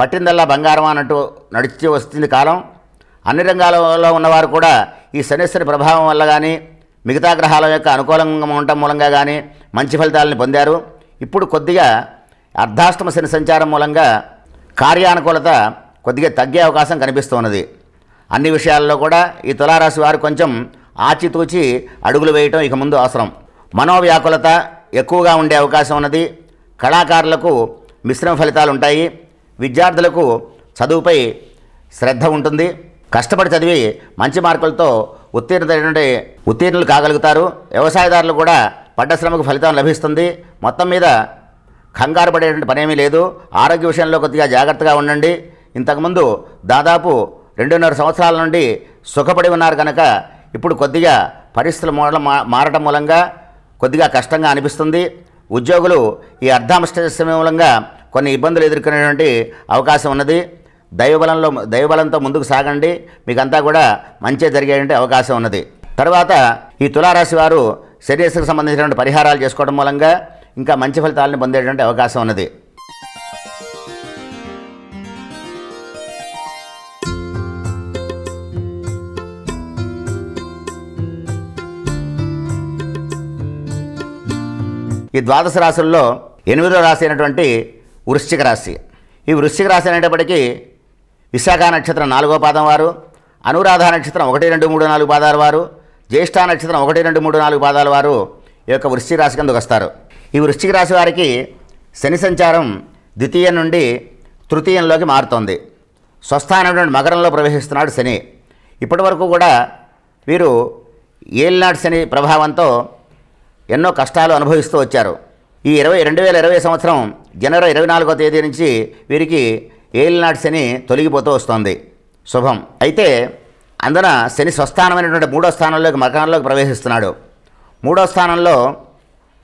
పట్టిందల్లా బంగారం అన్నట్టు నడిచి వస్తుంది కాలం అన్ని రంగాలలో ఉన్నవారు కూడా ఈ శనిశ్వరి ప్రభావం వల్ల కానీ మిగతా గ్రహాల యొక్క అనుకూలంగా ఉండటం మూలంగా కానీ మంచి ఫలితాలను పొందారు ఇప్పుడు కొద్దిగా అర్ధాష్టమ శని సంచారం మూలంగా కార్యానుకూలత కొద్దిగా తగ్గే అవకాశం కనిపిస్తున్నది అన్ని విషయాల్లో కూడా ఈ తులారాశి వారు కొంచెం ఆచితూచి అడుగులు వేయటం ఇక ముందు అవసరం మనోవ్యాకులత ఎక్కువగా ఉండే అవకాశం ఉన్నది కళాకారులకు మిశ్రమ ఫలితాలు ఉంటాయి విద్యార్థులకు చదువుపై శ్రద్ధ ఉంటుంది కష్టపడి చదివి మంచి మార్కులతో ఉత్తీర్ణత ఉత్తీర్ణులు కాగలుగుతారు వ్యవసాయదారులు కూడా పడ్డ శ్రమకు ఫలితం లభిస్తుంది మొత్తం మీద కంగారు పడేటువంటి పనేమీ లేదు ఆరోగ్య విషయంలో కొద్దిగా జాగ్రత్తగా ఉండండి ఇంతకుముందు దాదాపు రెండున్నర సంవత్సరాల నుండి సుఖపడి ఉన్నారు కనుక ఇప్పుడు కొద్దిగా పరిస్థితుల మూల మారటం మూలంగా కొద్దిగా కష్టంగా అనిపిస్తుంది ఉద్యోగులు ఈ అర్ధాంశ మూలంగా కొన్ని ఇబ్బందులు ఎదుర్కొనేటువంటి అవకాశం ఉన్నది దైవబలంలో దైవబలంతో ముందుకు సాగండి మీకంతా కూడా మంచి జరిగేటువంటి అవకాశం ఉన్నది తర్వాత ఈ తులారాశి వారు శరీరకు సంబంధించినటువంటి పరిహారాలు చేసుకోవడం మూలంగా ఇంకా మంచి ఫలితాలను పొందేటువంటి అవకాశం ఉన్నది ఈ ద్వాదశ రాశుల్లో ఎనిమిదో రాశి అయినటువంటి వృశ్చిక రాశి ఈ వృశ్చిక రాశి అనేటప్పటికీ విశాఖ నక్షత్రం నాలుగో పాదం వారు అనురాధ నక్షత్రం ఒకటి రెండు మూడు నాలుగు పాదాల వారు జ్యేష్ఠ నక్షత్రం ఒకటి రెండు మూడు నాలుగు పాదాల వారు ఈ యొక్క వృశ్చిక రాశి కింద వస్తారు ఈ వృశ్చిక రాశి వారికి శని సంచారం ద్వితీయం నుండి తృతీయంలోకి మారుతోంది స్వస్థానమైనటువంటి మకరంలో ప్రవేశిస్తున్నాడు శని ఇప్పటి వరకు కూడా వీరు ఏలినాటి శని ప్రభావంతో ఎన్నో కష్టాలు అనుభవిస్తూ వచ్చారు ఈ ఇరవై రెండు వేల ఇరవై సంవత్సరం జనవరి ఇరవై నాలుగో తేదీ నుంచి వీరికి ఏలినాటి శని తొలగిపోతూ వస్తోంది శుభం అయితే అందున శని స్వస్థానమైనటువంటి మూడో స్థానంలోకి మకరంలోకి ప్రవేశిస్తున్నాడు మూడో స్థానంలో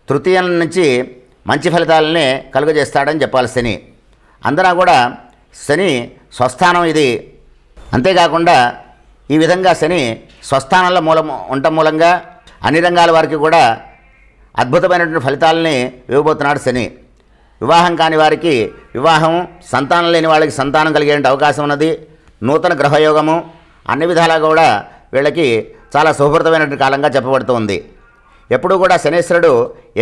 తృతీయం నుంచి మంచి ఫలితాలని కలుగజేస్తాడని చెప్పాలి శని అందున కూడా శని స్వస్థానం ఇది అంతేకాకుండా ఈ విధంగా శని స్వస్థానంలో మూలం ఉండటం మూలంగా అన్ని రంగాల వారికి కూడా అద్భుతమైనటువంటి ఫలితాలని ఇవ్వబోతున్నాడు శని వివాహం కాని వారికి వివాహం సంతానం లేని వాళ్ళకి సంతానం కలిగే అవకాశం ఉన్నది నూతన గ్రహయోగము అన్ని విధాలా కూడా వీళ్ళకి చాలా శుభప్రదమైనటువంటి కాలంగా చెప్పబడుతుంది ఎప్పుడూ కూడా శనేశ్వరుడు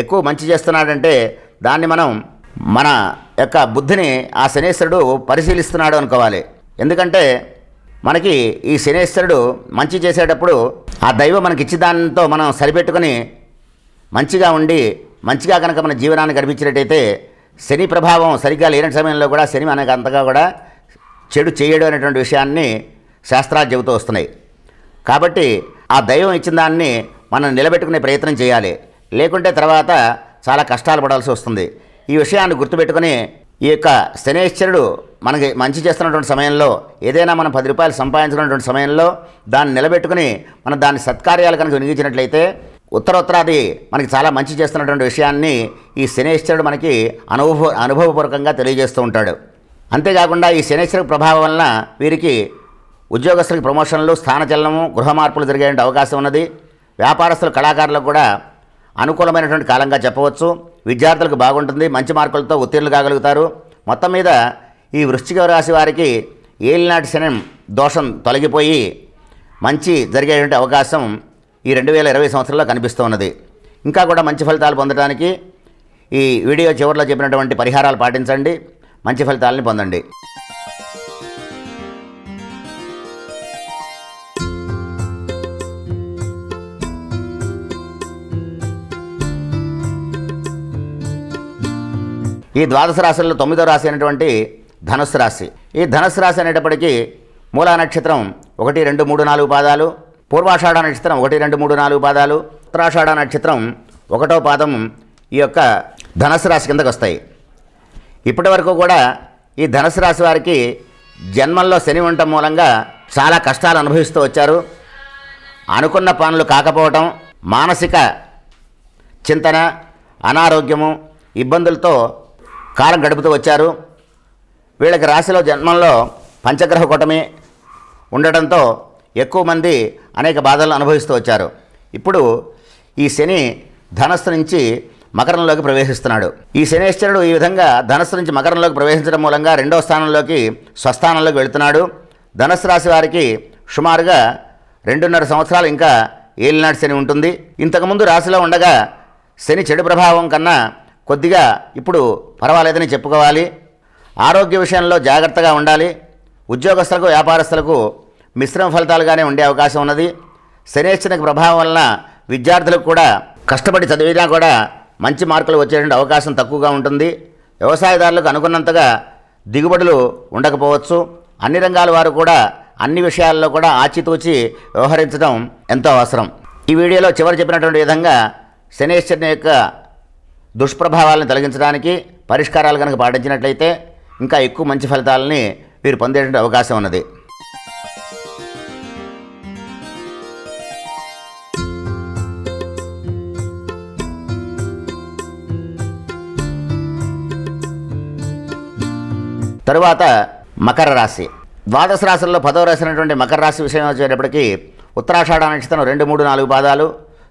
ఎక్కువ మంచి చేస్తున్నాడంటే దాన్ని మనం మన యొక్క బుద్ధిని ఆ శనేశ్వరుడు పరిశీలిస్తున్నాడు అనుకోవాలి ఎందుకంటే మనకి ఈ శనేశ్వరుడు మంచి చేసేటప్పుడు ఆ దైవం మనకిచ్చి దానితో మనం సరిపెట్టుకొని మంచిగా ఉండి మంచిగా కనుక మన జీవనాన్ని గడిపించినట్టయితే శని ప్రభావం సరిగ్గా లేని సమయంలో కూడా శని మనకు అంతగా కూడా చెడు చేయడం అనేటువంటి విషయాన్ని శాస్త్రాలు చెబుతూ వస్తున్నాయి కాబట్టి ఆ దైవం ఇచ్చిన దాన్ని మనం నిలబెట్టుకునే ప్రయత్నం చేయాలి లేకుంటే తర్వాత చాలా కష్టాలు పడాల్సి వస్తుంది ఈ విషయాన్ని గుర్తుపెట్టుకుని ఈ యొక్క శనేశ్వరుడు మనకి మంచి చేస్తున్నటువంటి సమయంలో ఏదైనా మనం పది రూపాయలు సంపాదించుకున్నటువంటి సమయంలో దాన్ని నిలబెట్టుకుని మనం దాన్ని సత్కార్యాలు కనుక వినిగించినట్లయితే ఉత్తర మనకి చాలా మంచి చేస్తున్నటువంటి విషయాన్ని ఈ శనేశ్వరుడు మనకి అనుభవ అనుభవపూర్వకంగా తెలియజేస్తూ ఉంటాడు అంతేకాకుండా ఈ శనేశ్వరుడి ప్రభావం వలన వీరికి ఉద్యోగస్తులకి ప్రమోషన్లు స్థానచలనము గృహ మార్పులు జరిగే అవకాశం ఉన్నది వ్యాపారస్తులు కళాకారులకు కూడా అనుకూలమైనటువంటి కాలంగా చెప్పవచ్చు విద్యార్థులకు బాగుంటుంది మంచి మార్కులతో ఉత్తీర్ణులు కాగలుగుతారు మొత్తం మీద ఈ వృశ్చిక రాశి వారికి ఏలినాటి శని దోషం తొలగిపోయి మంచి జరిగేటువంటి అవకాశం ఈ రెండు వేల ఇరవై సంవత్సరంలో కనిపిస్తున్నది ఇంకా కూడా మంచి ఫలితాలు పొందడానికి ఈ వీడియో చివరిలో చెప్పినటువంటి పరిహారాలు పాటించండి మంచి ఫలితాలని పొందండి ఈ ద్వాదశ రాశుల్లో తొమ్మిదో రాశి అయినటువంటి ధనుసు రాశి ఈ ధనుసు రాశి అనేటప్పటికీ మూలా నక్షత్రం ఒకటి రెండు మూడు నాలుగు పాదాలు పూర్వాషాఢ నక్షత్రం ఒకటి రెండు మూడు నాలుగు పాదాలు ఉత్తరాషాఢ నక్షత్రం ఒకటో పాదం ఈ యొక్క ధనస్సు రాశి కిందకు వస్తాయి ఇప్పటి వరకు కూడా ఈ ధనస్సు రాశి వారికి జన్మల్లో శని ఉండటం మూలంగా చాలా కష్టాలు అనుభవిస్తూ వచ్చారు అనుకున్న పనులు కాకపోవటం మానసిక చింతన అనారోగ్యము ఇబ్బందులతో కాలం గడుపుతూ వచ్చారు వీళ్ళకి రాశిలో జన్మంలో పంచగ్రహ కూటమి ఉండటంతో ఎక్కువ మంది అనేక బాధలను అనుభవిస్తూ వచ్చారు ఇప్పుడు ఈ శని ధనస్సు నుంచి మకరంలోకి ప్రవేశిస్తున్నాడు ఈ శనేశ్వరుడు ఈ విధంగా ధనస్సు నుంచి మకరంలోకి ప్రవేశించడం మూలంగా రెండవ స్థానంలోకి స్వస్థానంలోకి వెళుతున్నాడు ధనస్సు రాశి వారికి సుమారుగా రెండున్నర సంవత్సరాలు ఇంకా ఏలినాటి శని ఉంటుంది ఇంతకుముందు రాశిలో ఉండగా శని చెడు ప్రభావం కన్నా కొద్దిగా ఇప్పుడు పర్వాలేదని చెప్పుకోవాలి ఆరోగ్య విషయంలో జాగ్రత్తగా ఉండాలి ఉద్యోగస్తులకు వ్యాపారస్తులకు మిశ్రమ ఫలితాలుగానే ఉండే అవకాశం ఉన్నది శనేశ్వరికి ప్రభావం వలన విద్యార్థులకు కూడా కష్టపడి చదివినా కూడా మంచి మార్కులు వచ్చేటువంటి అవకాశం తక్కువగా ఉంటుంది వ్యవసాయదారులకు అనుకున్నంతగా దిగుబడులు ఉండకపోవచ్చు అన్ని రంగాల వారు కూడా అన్ని విషయాల్లో కూడా ఆచితూచి వ్యవహరించడం ఎంతో అవసరం ఈ వీడియోలో చివరి చెప్పినటువంటి విధంగా శనేశ్వరుని యొక్క దుష్ప్రభావాలను తొలగించడానికి పరిష్కారాలు కనుక పాటించినట్లయితే ఇంకా ఎక్కువ మంచి ఫలితాలని వీరు పొందేటువంటి అవకాశం ఉన్నది తరువాత మకర రాశి ద్వాదశ రాశుల్లో పదవ రాశి అయినటువంటి మకర రాశి విషయం వచ్చేటప్పటికీ ఉత్తరాషాఢ నక్షత్రం రెండు మూడు నాలుగు పాదాలు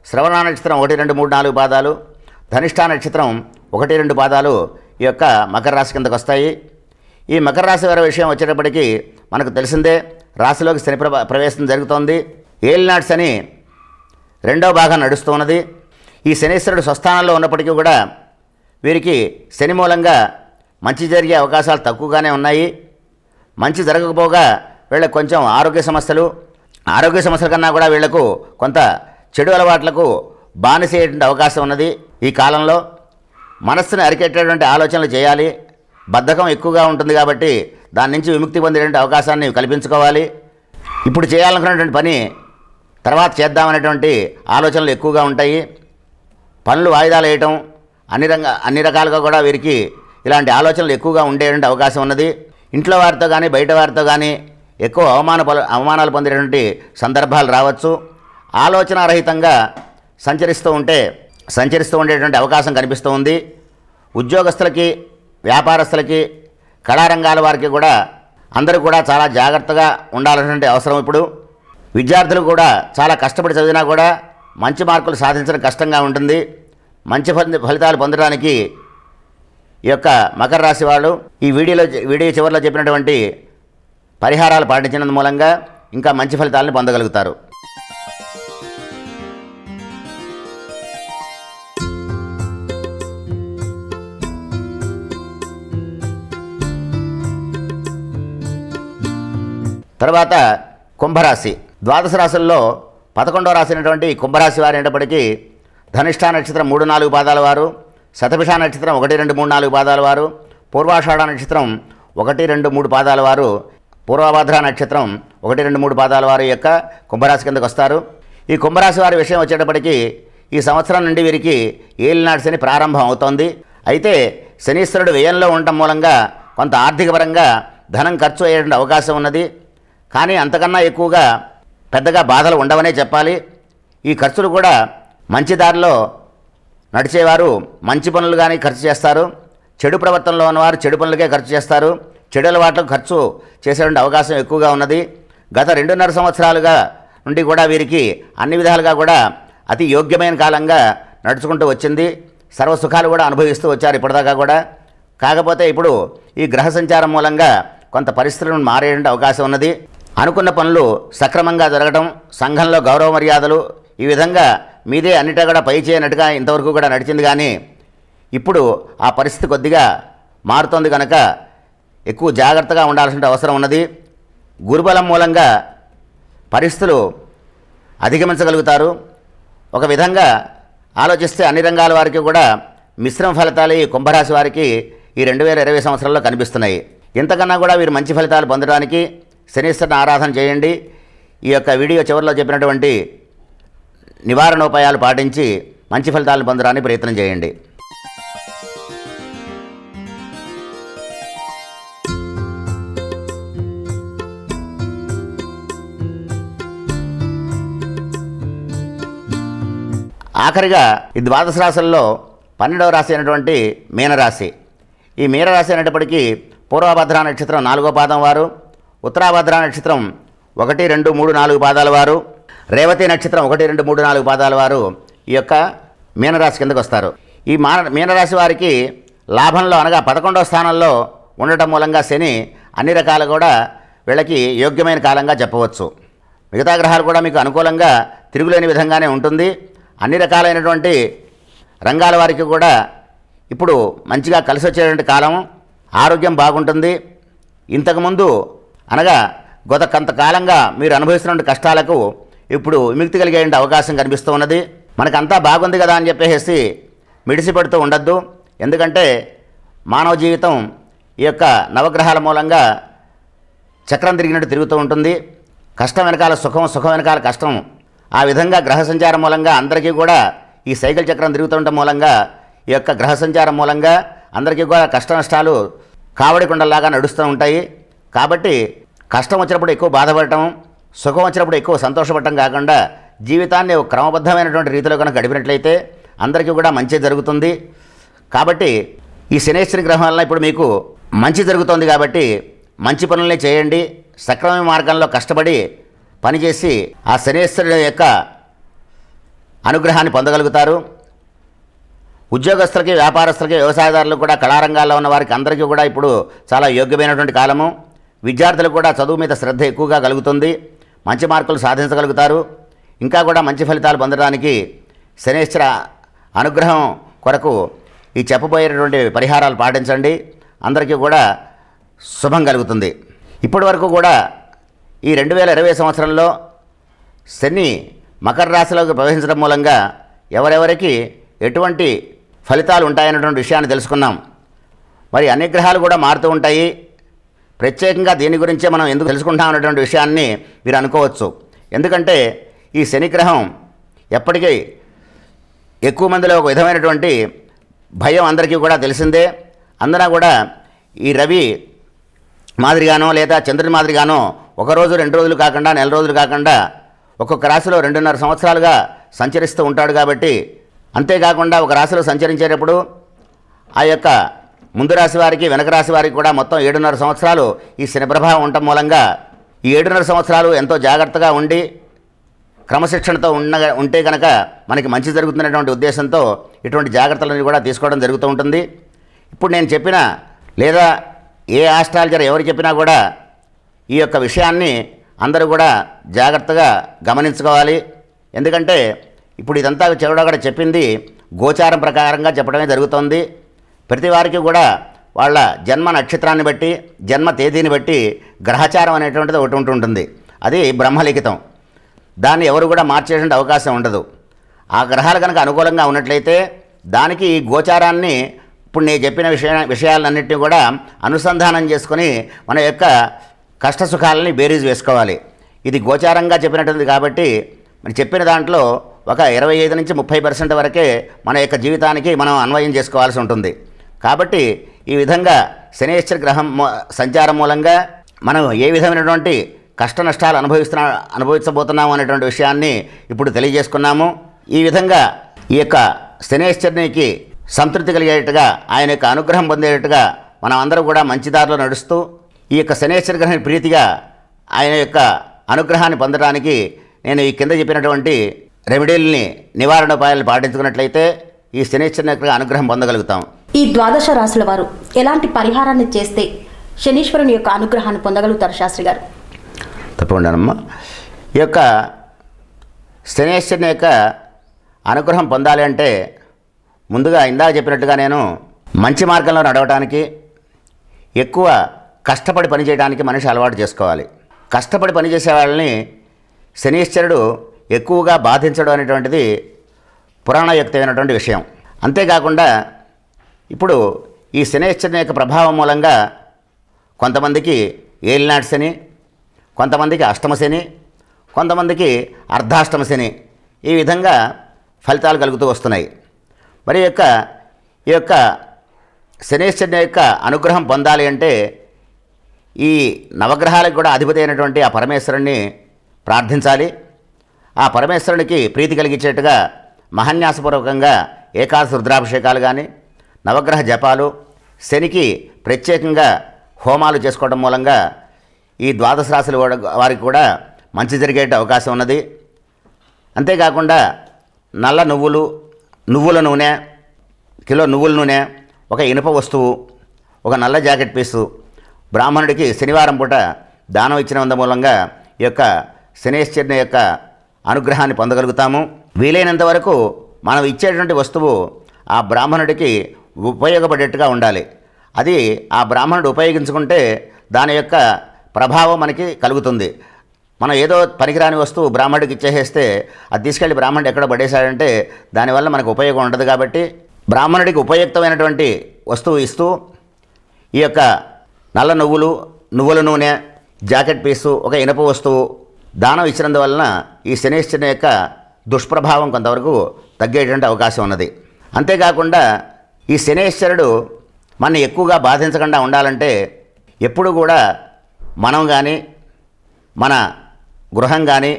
శ్రవణ నక్షత్రం ఒకటి రెండు మూడు నాలుగు పాదాలు ధనిష్టా నక్షత్రం ఒకటి రెండు పాదాలు ఈ యొక్క మకర రాశి కిందకు వస్తాయి ఈ మకర రాశి వారి విషయం వచ్చేటప్పటికీ మనకు తెలిసిందే రాశిలోకి శని ప్రవేశం జరుగుతోంది ఏలినాడు శని రెండో భాగం నడుస్తున్నది ఈ శనీశ్వరుడు స్వస్థానంలో ఉన్నప్పటికీ కూడా వీరికి శని మూలంగా మంచి జరిగే అవకాశాలు తక్కువగానే ఉన్నాయి మంచి జరగకపోగా వీళ్ళకి కొంచెం ఆరోగ్య సమస్యలు ఆరోగ్య సమస్యల కన్నా కూడా వీళ్లకు కొంత చెడు అలవాట్లకు బానిసేటువంటి అవకాశం ఉన్నది ఈ కాలంలో మనస్సును అరికెట్టేటువంటి ఆలోచనలు చేయాలి బద్ధకం ఎక్కువగా ఉంటుంది కాబట్టి దాని నుంచి విముక్తి పొందేటువంటి అవకాశాన్ని కల్పించుకోవాలి ఇప్పుడు చేయాలనుకున్నటువంటి పని తర్వాత చేద్దామనేటువంటి ఆలోచనలు ఎక్కువగా ఉంటాయి పనులు వాయిదాలు వేయటం అన్ని రంగ అన్ని రకాలుగా కూడా వీరికి ఇలాంటి ఆలోచనలు ఎక్కువగా ఉండేటువంటి అవకాశం ఉన్నది ఇంట్లో వారితో కానీ బయట వారితో కానీ ఎక్కువ అవమాన అవమానాలు పొందేటువంటి సందర్భాలు రావచ్చు ఆలోచనారహితంగా సంచరిస్తూ ఉంటే సంచరిస్తూ ఉండేటువంటి అవకాశం కనిపిస్తూ ఉంది ఉద్యోగస్తులకి వ్యాపారస్తులకి కళారంగాల వారికి కూడా అందరూ కూడా చాలా జాగ్రత్తగా ఉండాలన్నటువంటి అవసరం ఇప్పుడు విద్యార్థులు కూడా చాలా కష్టపడి చదివినా కూడా మంచి మార్కులు సాధించడం కష్టంగా ఉంటుంది మంచి ఫలితాలు పొందడానికి ఈ యొక్క మకర రాశి వాళ్ళు ఈ వీడియోలో వీడియో చివరిలో చెప్పినటువంటి పరిహారాలు పాటించినందు మూలంగా ఇంకా మంచి ఫలితాలను పొందగలుగుతారు తర్వాత కుంభరాశి ద్వాదశ రాశుల్లో పదకొండో రాశి అయినటువంటి కుంభరాశి వారు అయినప్పటికీ ధనిష్ఠా నక్షత్రం మూడు నాలుగు పాదాల వారు శతభిష నక్షత్రం ఒకటి రెండు మూడు నాలుగు పాదాల వారు పూర్వాషాఢ నక్షత్రం ఒకటి రెండు మూడు పాదాల వారు పూర్వభద్ర నక్షత్రం ఒకటి రెండు మూడు పాదాల వారి యొక్క కుంభరాశి కిందకు వస్తారు ఈ కుంభరాశి వారి విషయం వచ్చేటప్పటికీ ఈ సంవత్సరం నుండి వీరికి ఏలినాటి శని ప్రారంభం అవుతోంది అయితే శనీశ్వరుడు వ్యయంలో ఉండటం మూలంగా కొంత ఆర్థికపరంగా ధనం ఖర్చు అయ్యేటువంటి అవకాశం ఉన్నది కానీ అంతకన్నా ఎక్కువగా పెద్దగా బాధలు ఉండవనే చెప్పాలి ఈ ఖర్చులు కూడా మంచి దారిలో నడిచేవారు మంచి పనులు కానీ ఖర్చు చేస్తారు చెడు ప్రవర్తనలో ఉన్నవారు చెడు పనులకే ఖర్చు చేస్తారు చెడు అలవాట్లకు ఖర్చు చేసేటువంటి అవకాశం ఎక్కువగా ఉన్నది గత రెండున్నర సంవత్సరాలుగా నుండి కూడా వీరికి అన్ని విధాలుగా కూడా అతి యోగ్యమైన కాలంగా నడుచుకుంటూ వచ్చింది సర్వసుఖాలు కూడా అనుభవిస్తూ వచ్చారు ఇప్పటిదాకా కూడా కాకపోతే ఇప్పుడు ఈ గ్రహ సంచారం మూలంగా కొంత పరిస్థితులను మారేటువంటి అవకాశం ఉన్నది అనుకున్న పనులు సక్రమంగా జరగడం సంఘంలో గౌరవ మర్యాదలు ఈ విధంగా మీదే అన్నిట కూడా పై చేయనట్టుగా ఇంతవరకు కూడా నడిచింది కానీ ఇప్పుడు ఆ పరిస్థితి కొద్దిగా మారుతోంది కనుక ఎక్కువ జాగ్రత్తగా ఉండాల్సిన అవసరం ఉన్నది గురుబలం మూలంగా పరిస్థితులు అధిగమించగలుగుతారు ఒక విధంగా ఆలోచిస్తే అన్ని రంగాల వారికి కూడా మిశ్రమ ఫలితాలు ఈ కుంభరాశి వారికి ఈ రెండు వేల ఇరవై సంవత్సరాల్లో కనిపిస్తున్నాయి ఇంతకన్నా కూడా వీరు మంచి ఫలితాలు పొందడానికి శనిశ్వరుని ఆరాధన చేయండి ఈ యొక్క వీడియో చివరిలో చెప్పినటువంటి నివారణోపాయాలు పాటించి మంచి ఫలితాలను పొందడానికి ప్రయత్నం చేయండి ఆఖరిగా ఈ ద్వాదశ రాశుల్లో పన్నెండవ రాశి అయినటువంటి మీనరాశి ఈ మీనరాశి అనేటప్పటికీ పూర్వభద్ర నక్షత్రం నాలుగో పాదం వారు ఉత్తరాభద్ర నక్షత్రం ఒకటి రెండు మూడు నాలుగు పాదాల వారు రేవతి నక్షత్రం ఒకటి రెండు మూడు నాలుగు పాదాల వారు ఈ యొక్క మీనరాశి కిందకు వస్తారు ఈ మాన మీనరాశి వారికి లాభంలో అనగా పదకొండవ స్థానంలో ఉండటం మూలంగా శని అన్ని రకాలు కూడా వీళ్ళకి యోగ్యమైన కాలంగా చెప్పవచ్చు మిగతా గ్రహాలు కూడా మీకు అనుకూలంగా తిరుగులేని విధంగానే ఉంటుంది అన్ని రకాలైనటువంటి రంగాల వారికి కూడా ఇప్పుడు మంచిగా కలిసి వచ్చేటువంటి కాలం ఆరోగ్యం బాగుంటుంది ఇంతకుముందు అనగా గత కొంతకాలంగా మీరు అనుభవిస్తున్న కష్టాలకు ఇప్పుడు విముక్తి కలిగే అవకాశం కనిపిస్తూ ఉన్నది మనకంతా బాగుంది కదా అని చెప్పేసి మిడిసిపెడుతూ ఉండొద్దు ఎందుకంటే మానవ జీవితం ఈ యొక్క నవగ్రహాల మూలంగా చక్రం తిరిగినట్టు తిరుగుతూ ఉంటుంది కష్టం వెనకాల సుఖం సుఖం వెనకాల కష్టం ఆ విధంగా గ్రహ సంచారం మూలంగా అందరికీ కూడా ఈ సైకిల్ చక్రం తిరుగుతుండటం మూలంగా ఈ యొక్క గ్రహ సంచారం మూలంగా అందరికీ కూడా కష్ట నష్టాలు కావడి కొండలాగా నడుస్తూ ఉంటాయి కాబట్టి కష్టం వచ్చినప్పుడు ఎక్కువ బాధపడటం సుఖం వచ్చినప్పుడు ఎక్కువ సంతోషపడటం కాకుండా జీవితాన్ని ఒక క్రమబద్ధమైనటువంటి రీతిలో కనుక గడిపినట్లయితే అందరికీ కూడా మంచి జరుగుతుంది కాబట్టి ఈ శనేశ్వరి గ్రహం వలన ఇప్పుడు మీకు మంచి జరుగుతుంది కాబట్టి మంచి పనుల్ని చేయండి సక్రమ మార్గంలో కష్టపడి పనిచేసి ఆ శనేశ్వరుని యొక్క అనుగ్రహాన్ని పొందగలుగుతారు ఉద్యోగస్తులకి వ్యాపారస్తులకి వ్యవసాయదారులు కూడా కళారంగాల్లో ఉన్న వారికి అందరికీ కూడా ఇప్పుడు చాలా యోగ్యమైనటువంటి కాలము విద్యార్థులకు కూడా చదువు మీద శ్రద్ధ ఎక్కువగా కలుగుతుంది మంచి మార్కులు సాధించగలుగుతారు ఇంకా కూడా మంచి ఫలితాలు పొందడానికి శనేశ్వర అనుగ్రహం కొరకు ఈ చెప్పబోయేటటువంటి పరిహారాలు పాటించండి అందరికీ కూడా శుభం కలుగుతుంది ఇప్పటి వరకు కూడా ఈ రెండు వేల ఇరవై సంవత్సరంలో శని మకర రాశిలోకి ప్రవహించడం మూలంగా ఎవరెవరికి ఎటువంటి ఫలితాలు ఉంటాయన్నటువంటి విషయాన్ని తెలుసుకున్నాం మరి అన్ని గ్రహాలు కూడా మారుతూ ఉంటాయి ప్రత్యేకంగా దీని గురించే మనం ఎందుకు తెలుసుకుంటాం అనేటువంటి విషయాన్ని మీరు అనుకోవచ్చు ఎందుకంటే ఈ శనిగ్రహం ఎప్పటికీ ఎక్కువ మందిలో ఒక విధమైనటువంటి భయం అందరికీ కూడా తెలిసిందే అందరూ కూడా ఈ రవి మాదిరిగానో లేదా చంద్రుని మాదిరిగానో ఒక రోజు రెండు రోజులు కాకుండా నెల రోజులు కాకుండా ఒక్కొక్క రాశిలో రెండున్నర సంవత్సరాలుగా సంచరిస్తూ ఉంటాడు కాబట్టి అంతేకాకుండా ఒక రాశిలో సంచరించేటప్పుడు ఆ యొక్క ముందు రాశి వారికి వెనక రాశి వారికి కూడా మొత్తం ఏడున్నర సంవత్సరాలు ఈ శని ప్రభావం ఉండటం మూలంగా ఈ ఏడున్నర సంవత్సరాలు ఎంతో జాగ్రత్తగా ఉండి క్రమశిక్షణతో ఉన్న ఉంటే కనుక మనకి మంచి జరుగుతున్నటువంటి ఉద్దేశంతో ఇటువంటి జాగ్రత్తలన్నీ కూడా తీసుకోవడం జరుగుతూ ఉంటుంది ఇప్పుడు నేను చెప్పిన లేదా ఏ ఆస్ట్రాలజర్ ఎవరు చెప్పినా కూడా ఈ యొక్క విషయాన్ని అందరూ కూడా జాగ్రత్తగా గమనించుకోవాలి ఎందుకంటే ఇప్పుడు ఇదంతా చెవుడా కూడా చెప్పింది గోచారం ప్రకారంగా చెప్పడమే జరుగుతుంది ప్రతి వారికి కూడా వాళ్ళ జన్మ నక్షత్రాన్ని బట్టి జన్మ తేదీని బట్టి గ్రహచారం అనేటువంటిది ఒకటి ఉంటుంటుంది అది బ్రహ్మలిఖితం దాన్ని ఎవరు కూడా మార్చేటువంటి అవకాశం ఉండదు ఆ గ్రహాలు కనుక అనుకూలంగా ఉన్నట్లయితే దానికి ఈ గోచారాన్ని ఇప్పుడు నేను చెప్పిన విషయ విషయాలన్నింటినీ కూడా అనుసంధానం చేసుకొని మన యొక్క కష్ట బేరీజ్ వేసుకోవాలి ఇది గోచారంగా చెప్పినట్టుంది కాబట్టి మనం చెప్పిన దాంట్లో ఒక ఇరవై ఐదు నుంచి ముప్పై పర్సెంట్ వరకే మన యొక్క జీవితానికి మనం అన్వయం చేసుకోవాల్సి ఉంటుంది కాబట్టి ఈ విధంగా శనేశ్వర గ్రహం సంచారం మూలంగా మనం ఏ విధమైనటువంటి కష్ట నష్టాలు అనుభవిస్తున్నా అనుభవించబోతున్నాము అనేటువంటి విషయాన్ని ఇప్పుడు తెలియజేసుకున్నాము ఈ విధంగా ఈ యొక్క శనేశ్వరునికి సంతృప్తి కలిగేటట్టుగా ఆయన యొక్క అనుగ్రహం పొందేటట్టుగా మనం అందరూ కూడా మంచిదారులు నడుస్తూ ఈ యొక్క శనేశ్వర గ్రహం ప్రీతిగా ఆయన యొక్క అనుగ్రహాన్ని పొందడానికి నేను ఈ కింద చెప్పినటువంటి రెమెడీలని నివారణ ఉపాయాలు పాటించుకున్నట్లయితే ఈ శనేశ్వరుని యొక్క అనుగ్రహం పొందగలుగుతాం ఈ ద్వాదశ రాశుల వారు ఎలాంటి పరిహారాన్ని చేస్తే శనీశ్వరుని యొక్క అనుగ్రహాన్ని పొందగలుగుతారు శాస్త్రి గారు తప్పకుండానమ్మా ఈ యొక్క శనేశ్వరుని యొక్క అనుగ్రహం పొందాలి అంటే ముందుగా ఇందాక చెప్పినట్టుగా నేను మంచి మార్గంలో నడవటానికి ఎక్కువ కష్టపడి పనిచేయడానికి మనిషి అలవాటు చేసుకోవాలి కష్టపడి పనిచేసే వాళ్ళని శనీశ్వరుడు ఎక్కువగా బాధించడం అనేటువంటిది పురాణయుక్తమైనటువంటి విషయం అంతేకాకుండా ఇప్పుడు ఈ శనిశ్చరణ యొక్క ప్రభావం మూలంగా కొంతమందికి ఏలినాటి శని కొంతమందికి అష్టమ శని కొంతమందికి అర్ధాష్టమ శని ఈ విధంగా ఫలితాలు కలుగుతూ వస్తున్నాయి మరి యొక్క ఈ యొక్క శనిశ్చరణ యొక్క అనుగ్రహం పొందాలి అంటే ఈ నవగ్రహాలకు కూడా అధిపతి అయినటువంటి ఆ పరమేశ్వరుణ్ణి ప్రార్థించాలి ఆ పరమేశ్వరునికి ప్రీతి కలిగించేట్టుగా మహాన్యాసపూర్వకంగా ఏకాదశి రుద్రాభిషేకాలు కానీ నవగ్రహ జపాలు శనికి ప్రత్యేకంగా హోమాలు చేసుకోవడం మూలంగా ఈ ద్వాదశ రాశులు వారికి కూడా మంచి జరిగే అవకాశం ఉన్నది అంతేకాకుండా నల్ల నువ్వులు నువ్వుల నూనె కిలో నువ్వుల నూనె ఒక ఇనుప వస్తువు ఒక నల్ల జాకెట్ పీసు బ్రాహ్మణుడికి శనివారం పూట దానం ఇచ్చినందు మూలంగా ఈ యొక్క శనేశ్వరుని యొక్క అనుగ్రహాన్ని పొందగలుగుతాము వీలైనంత వరకు మనం ఇచ్చేటువంటి వస్తువు ఆ బ్రాహ్మణుడికి ఉపయోగపడేట్టుగా ఉండాలి అది ఆ బ్రాహ్మణుడు ఉపయోగించుకుంటే దాని యొక్క ప్రభావం మనకి కలుగుతుంది మనం ఏదో పనికిరాని వస్తువు బ్రాహ్మణుడికి ఇచ్చేసేస్తే అది తీసుకెళ్ళి బ్రాహ్మణుడు ఎక్కడ పడేశాడంటే దానివల్ల మనకు ఉపయోగం ఉండదు కాబట్టి బ్రాహ్మణుడికి ఉపయుక్తమైనటువంటి వస్తువు ఇస్తూ ఈ యొక్క నల్ల నువ్వులు నువ్వుల నూనె జాకెట్ పీసు ఒక ఇనప వస్తువు దానం ఇచ్చినందువలన ఈ శనిశ్చని యొక్క దుష్ప్రభావం కొంతవరకు తగ్గేటువంటి అవకాశం ఉన్నది అంతేకాకుండా ఈ శనేశ్వరుడు మన ఎక్కువగా బాధించకుండా ఉండాలంటే ఎప్పుడు కూడా మనం కానీ మన గృహం కానీ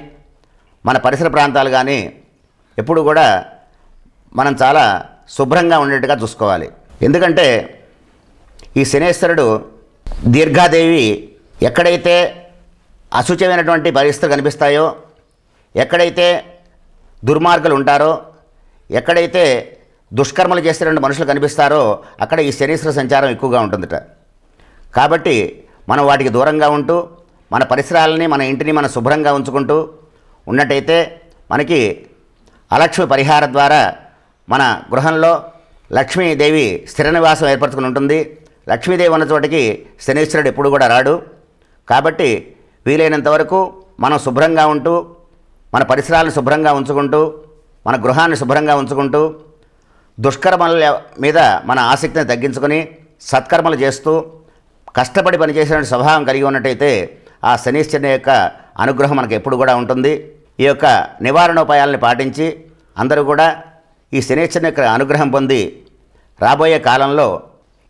మన పరిసర ప్రాంతాలు కానీ ఎప్పుడు కూడా మనం చాలా శుభ్రంగా ఉండేట్టుగా చూసుకోవాలి ఎందుకంటే ఈ శనేశ్వరుడు దీర్ఘాదేవి ఎక్కడైతే అశుచమైనటువంటి పరిస్థితులు కనిపిస్తాయో ఎక్కడైతే దుర్మార్గులు ఉంటారో ఎక్కడైతే దుష్కర్మలు చేసే రెండు మనుషులు కనిపిస్తారో అక్కడ ఈ శనీశ్వర సంచారం ఎక్కువగా ఉంటుందిట కాబట్టి మనం వాటికి దూరంగా ఉంటూ మన పరిసరాలని మన ఇంటిని మనం శుభ్రంగా ఉంచుకుంటూ ఉన్నట్టయితే మనకి అలక్ష్మి పరిహార ద్వారా మన గృహంలో లక్ష్మీదేవి స్థిర నివాసం ఏర్పరచుకుని ఉంటుంది లక్ష్మీదేవి ఉన్న చోటికి శనీశ్వరుడు ఎప్పుడు కూడా రాడు కాబట్టి వీలైనంత వరకు మనం శుభ్రంగా ఉంటూ మన పరిసరాలను శుభ్రంగా ఉంచుకుంటూ మన గృహాన్ని శుభ్రంగా ఉంచుకుంటూ దుష్కర్మల మీద మన ఆసక్తిని తగ్గించుకొని సత్కర్మలు చేస్తూ కష్టపడి పనిచేసిన స్వభావం కలిగి ఉన్నట్టయితే ఆ శనీశ్వరుని యొక్క అనుగ్రహం మనకు ఎప్పుడు కూడా ఉంటుంది ఈ యొక్క నివారణోపాయాలను పాటించి అందరూ కూడా ఈ శనీశ్వరుని యొక్క అనుగ్రహం పొంది రాబోయే కాలంలో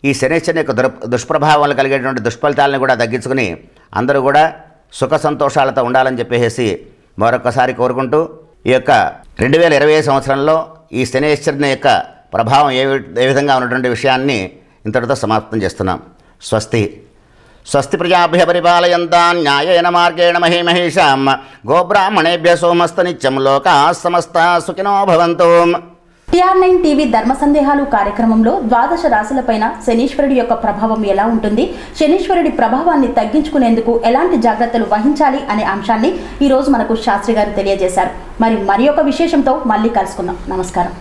ఈ శనీశ్వరుని యొక్క దుర్ దుష్ప్రభావాలు కలిగేటువంటి దుష్ఫలితాలను కూడా తగ్గించుకుని అందరూ కూడా సుఖ సంతోషాలతో ఉండాలని చెప్పేసి మరొకసారి కోరుకుంటూ ఈ యొక్క రెండు వేల ఇరవై సంవత్సరంలో ఈ శనీశ్వరుని యొక్క ప్రభావం ఏ ఏ విధంగా ఉన్నటువంటి విషయాన్ని ఇంతటితో సమాప్తం చేస్తున్నాం స్వస్తి స్వస్తి ప్రజాభ్య పరిపాలయంతా న్యాయేన మార్గేణ మహిమహేషాం గోబ్రాహ్మణేభ్య సోమస్త నిత్యం లోకా సమస్త సుఖినో భవంతు టిఆర్ నైన్ టీవీ ధర్మ సందేహాలు కార్యక్రమంలో ద్వాదశ రాశులపైన శనీశ్వరుడి యొక్క ప్రభావం ఎలా ఉంటుంది శనీశ్వరుడి ప్రభావాన్ని తగ్గించుకునేందుకు ఎలాంటి జాగ్రత్తలు వహించాలి అనే అంశాన్ని ఈరోజు మనకు శాస్త్రి గారు తెలియజేశారు మరి మరి విశేషంతో మళ్ళీ కలుసుకుందాం నమస్కారం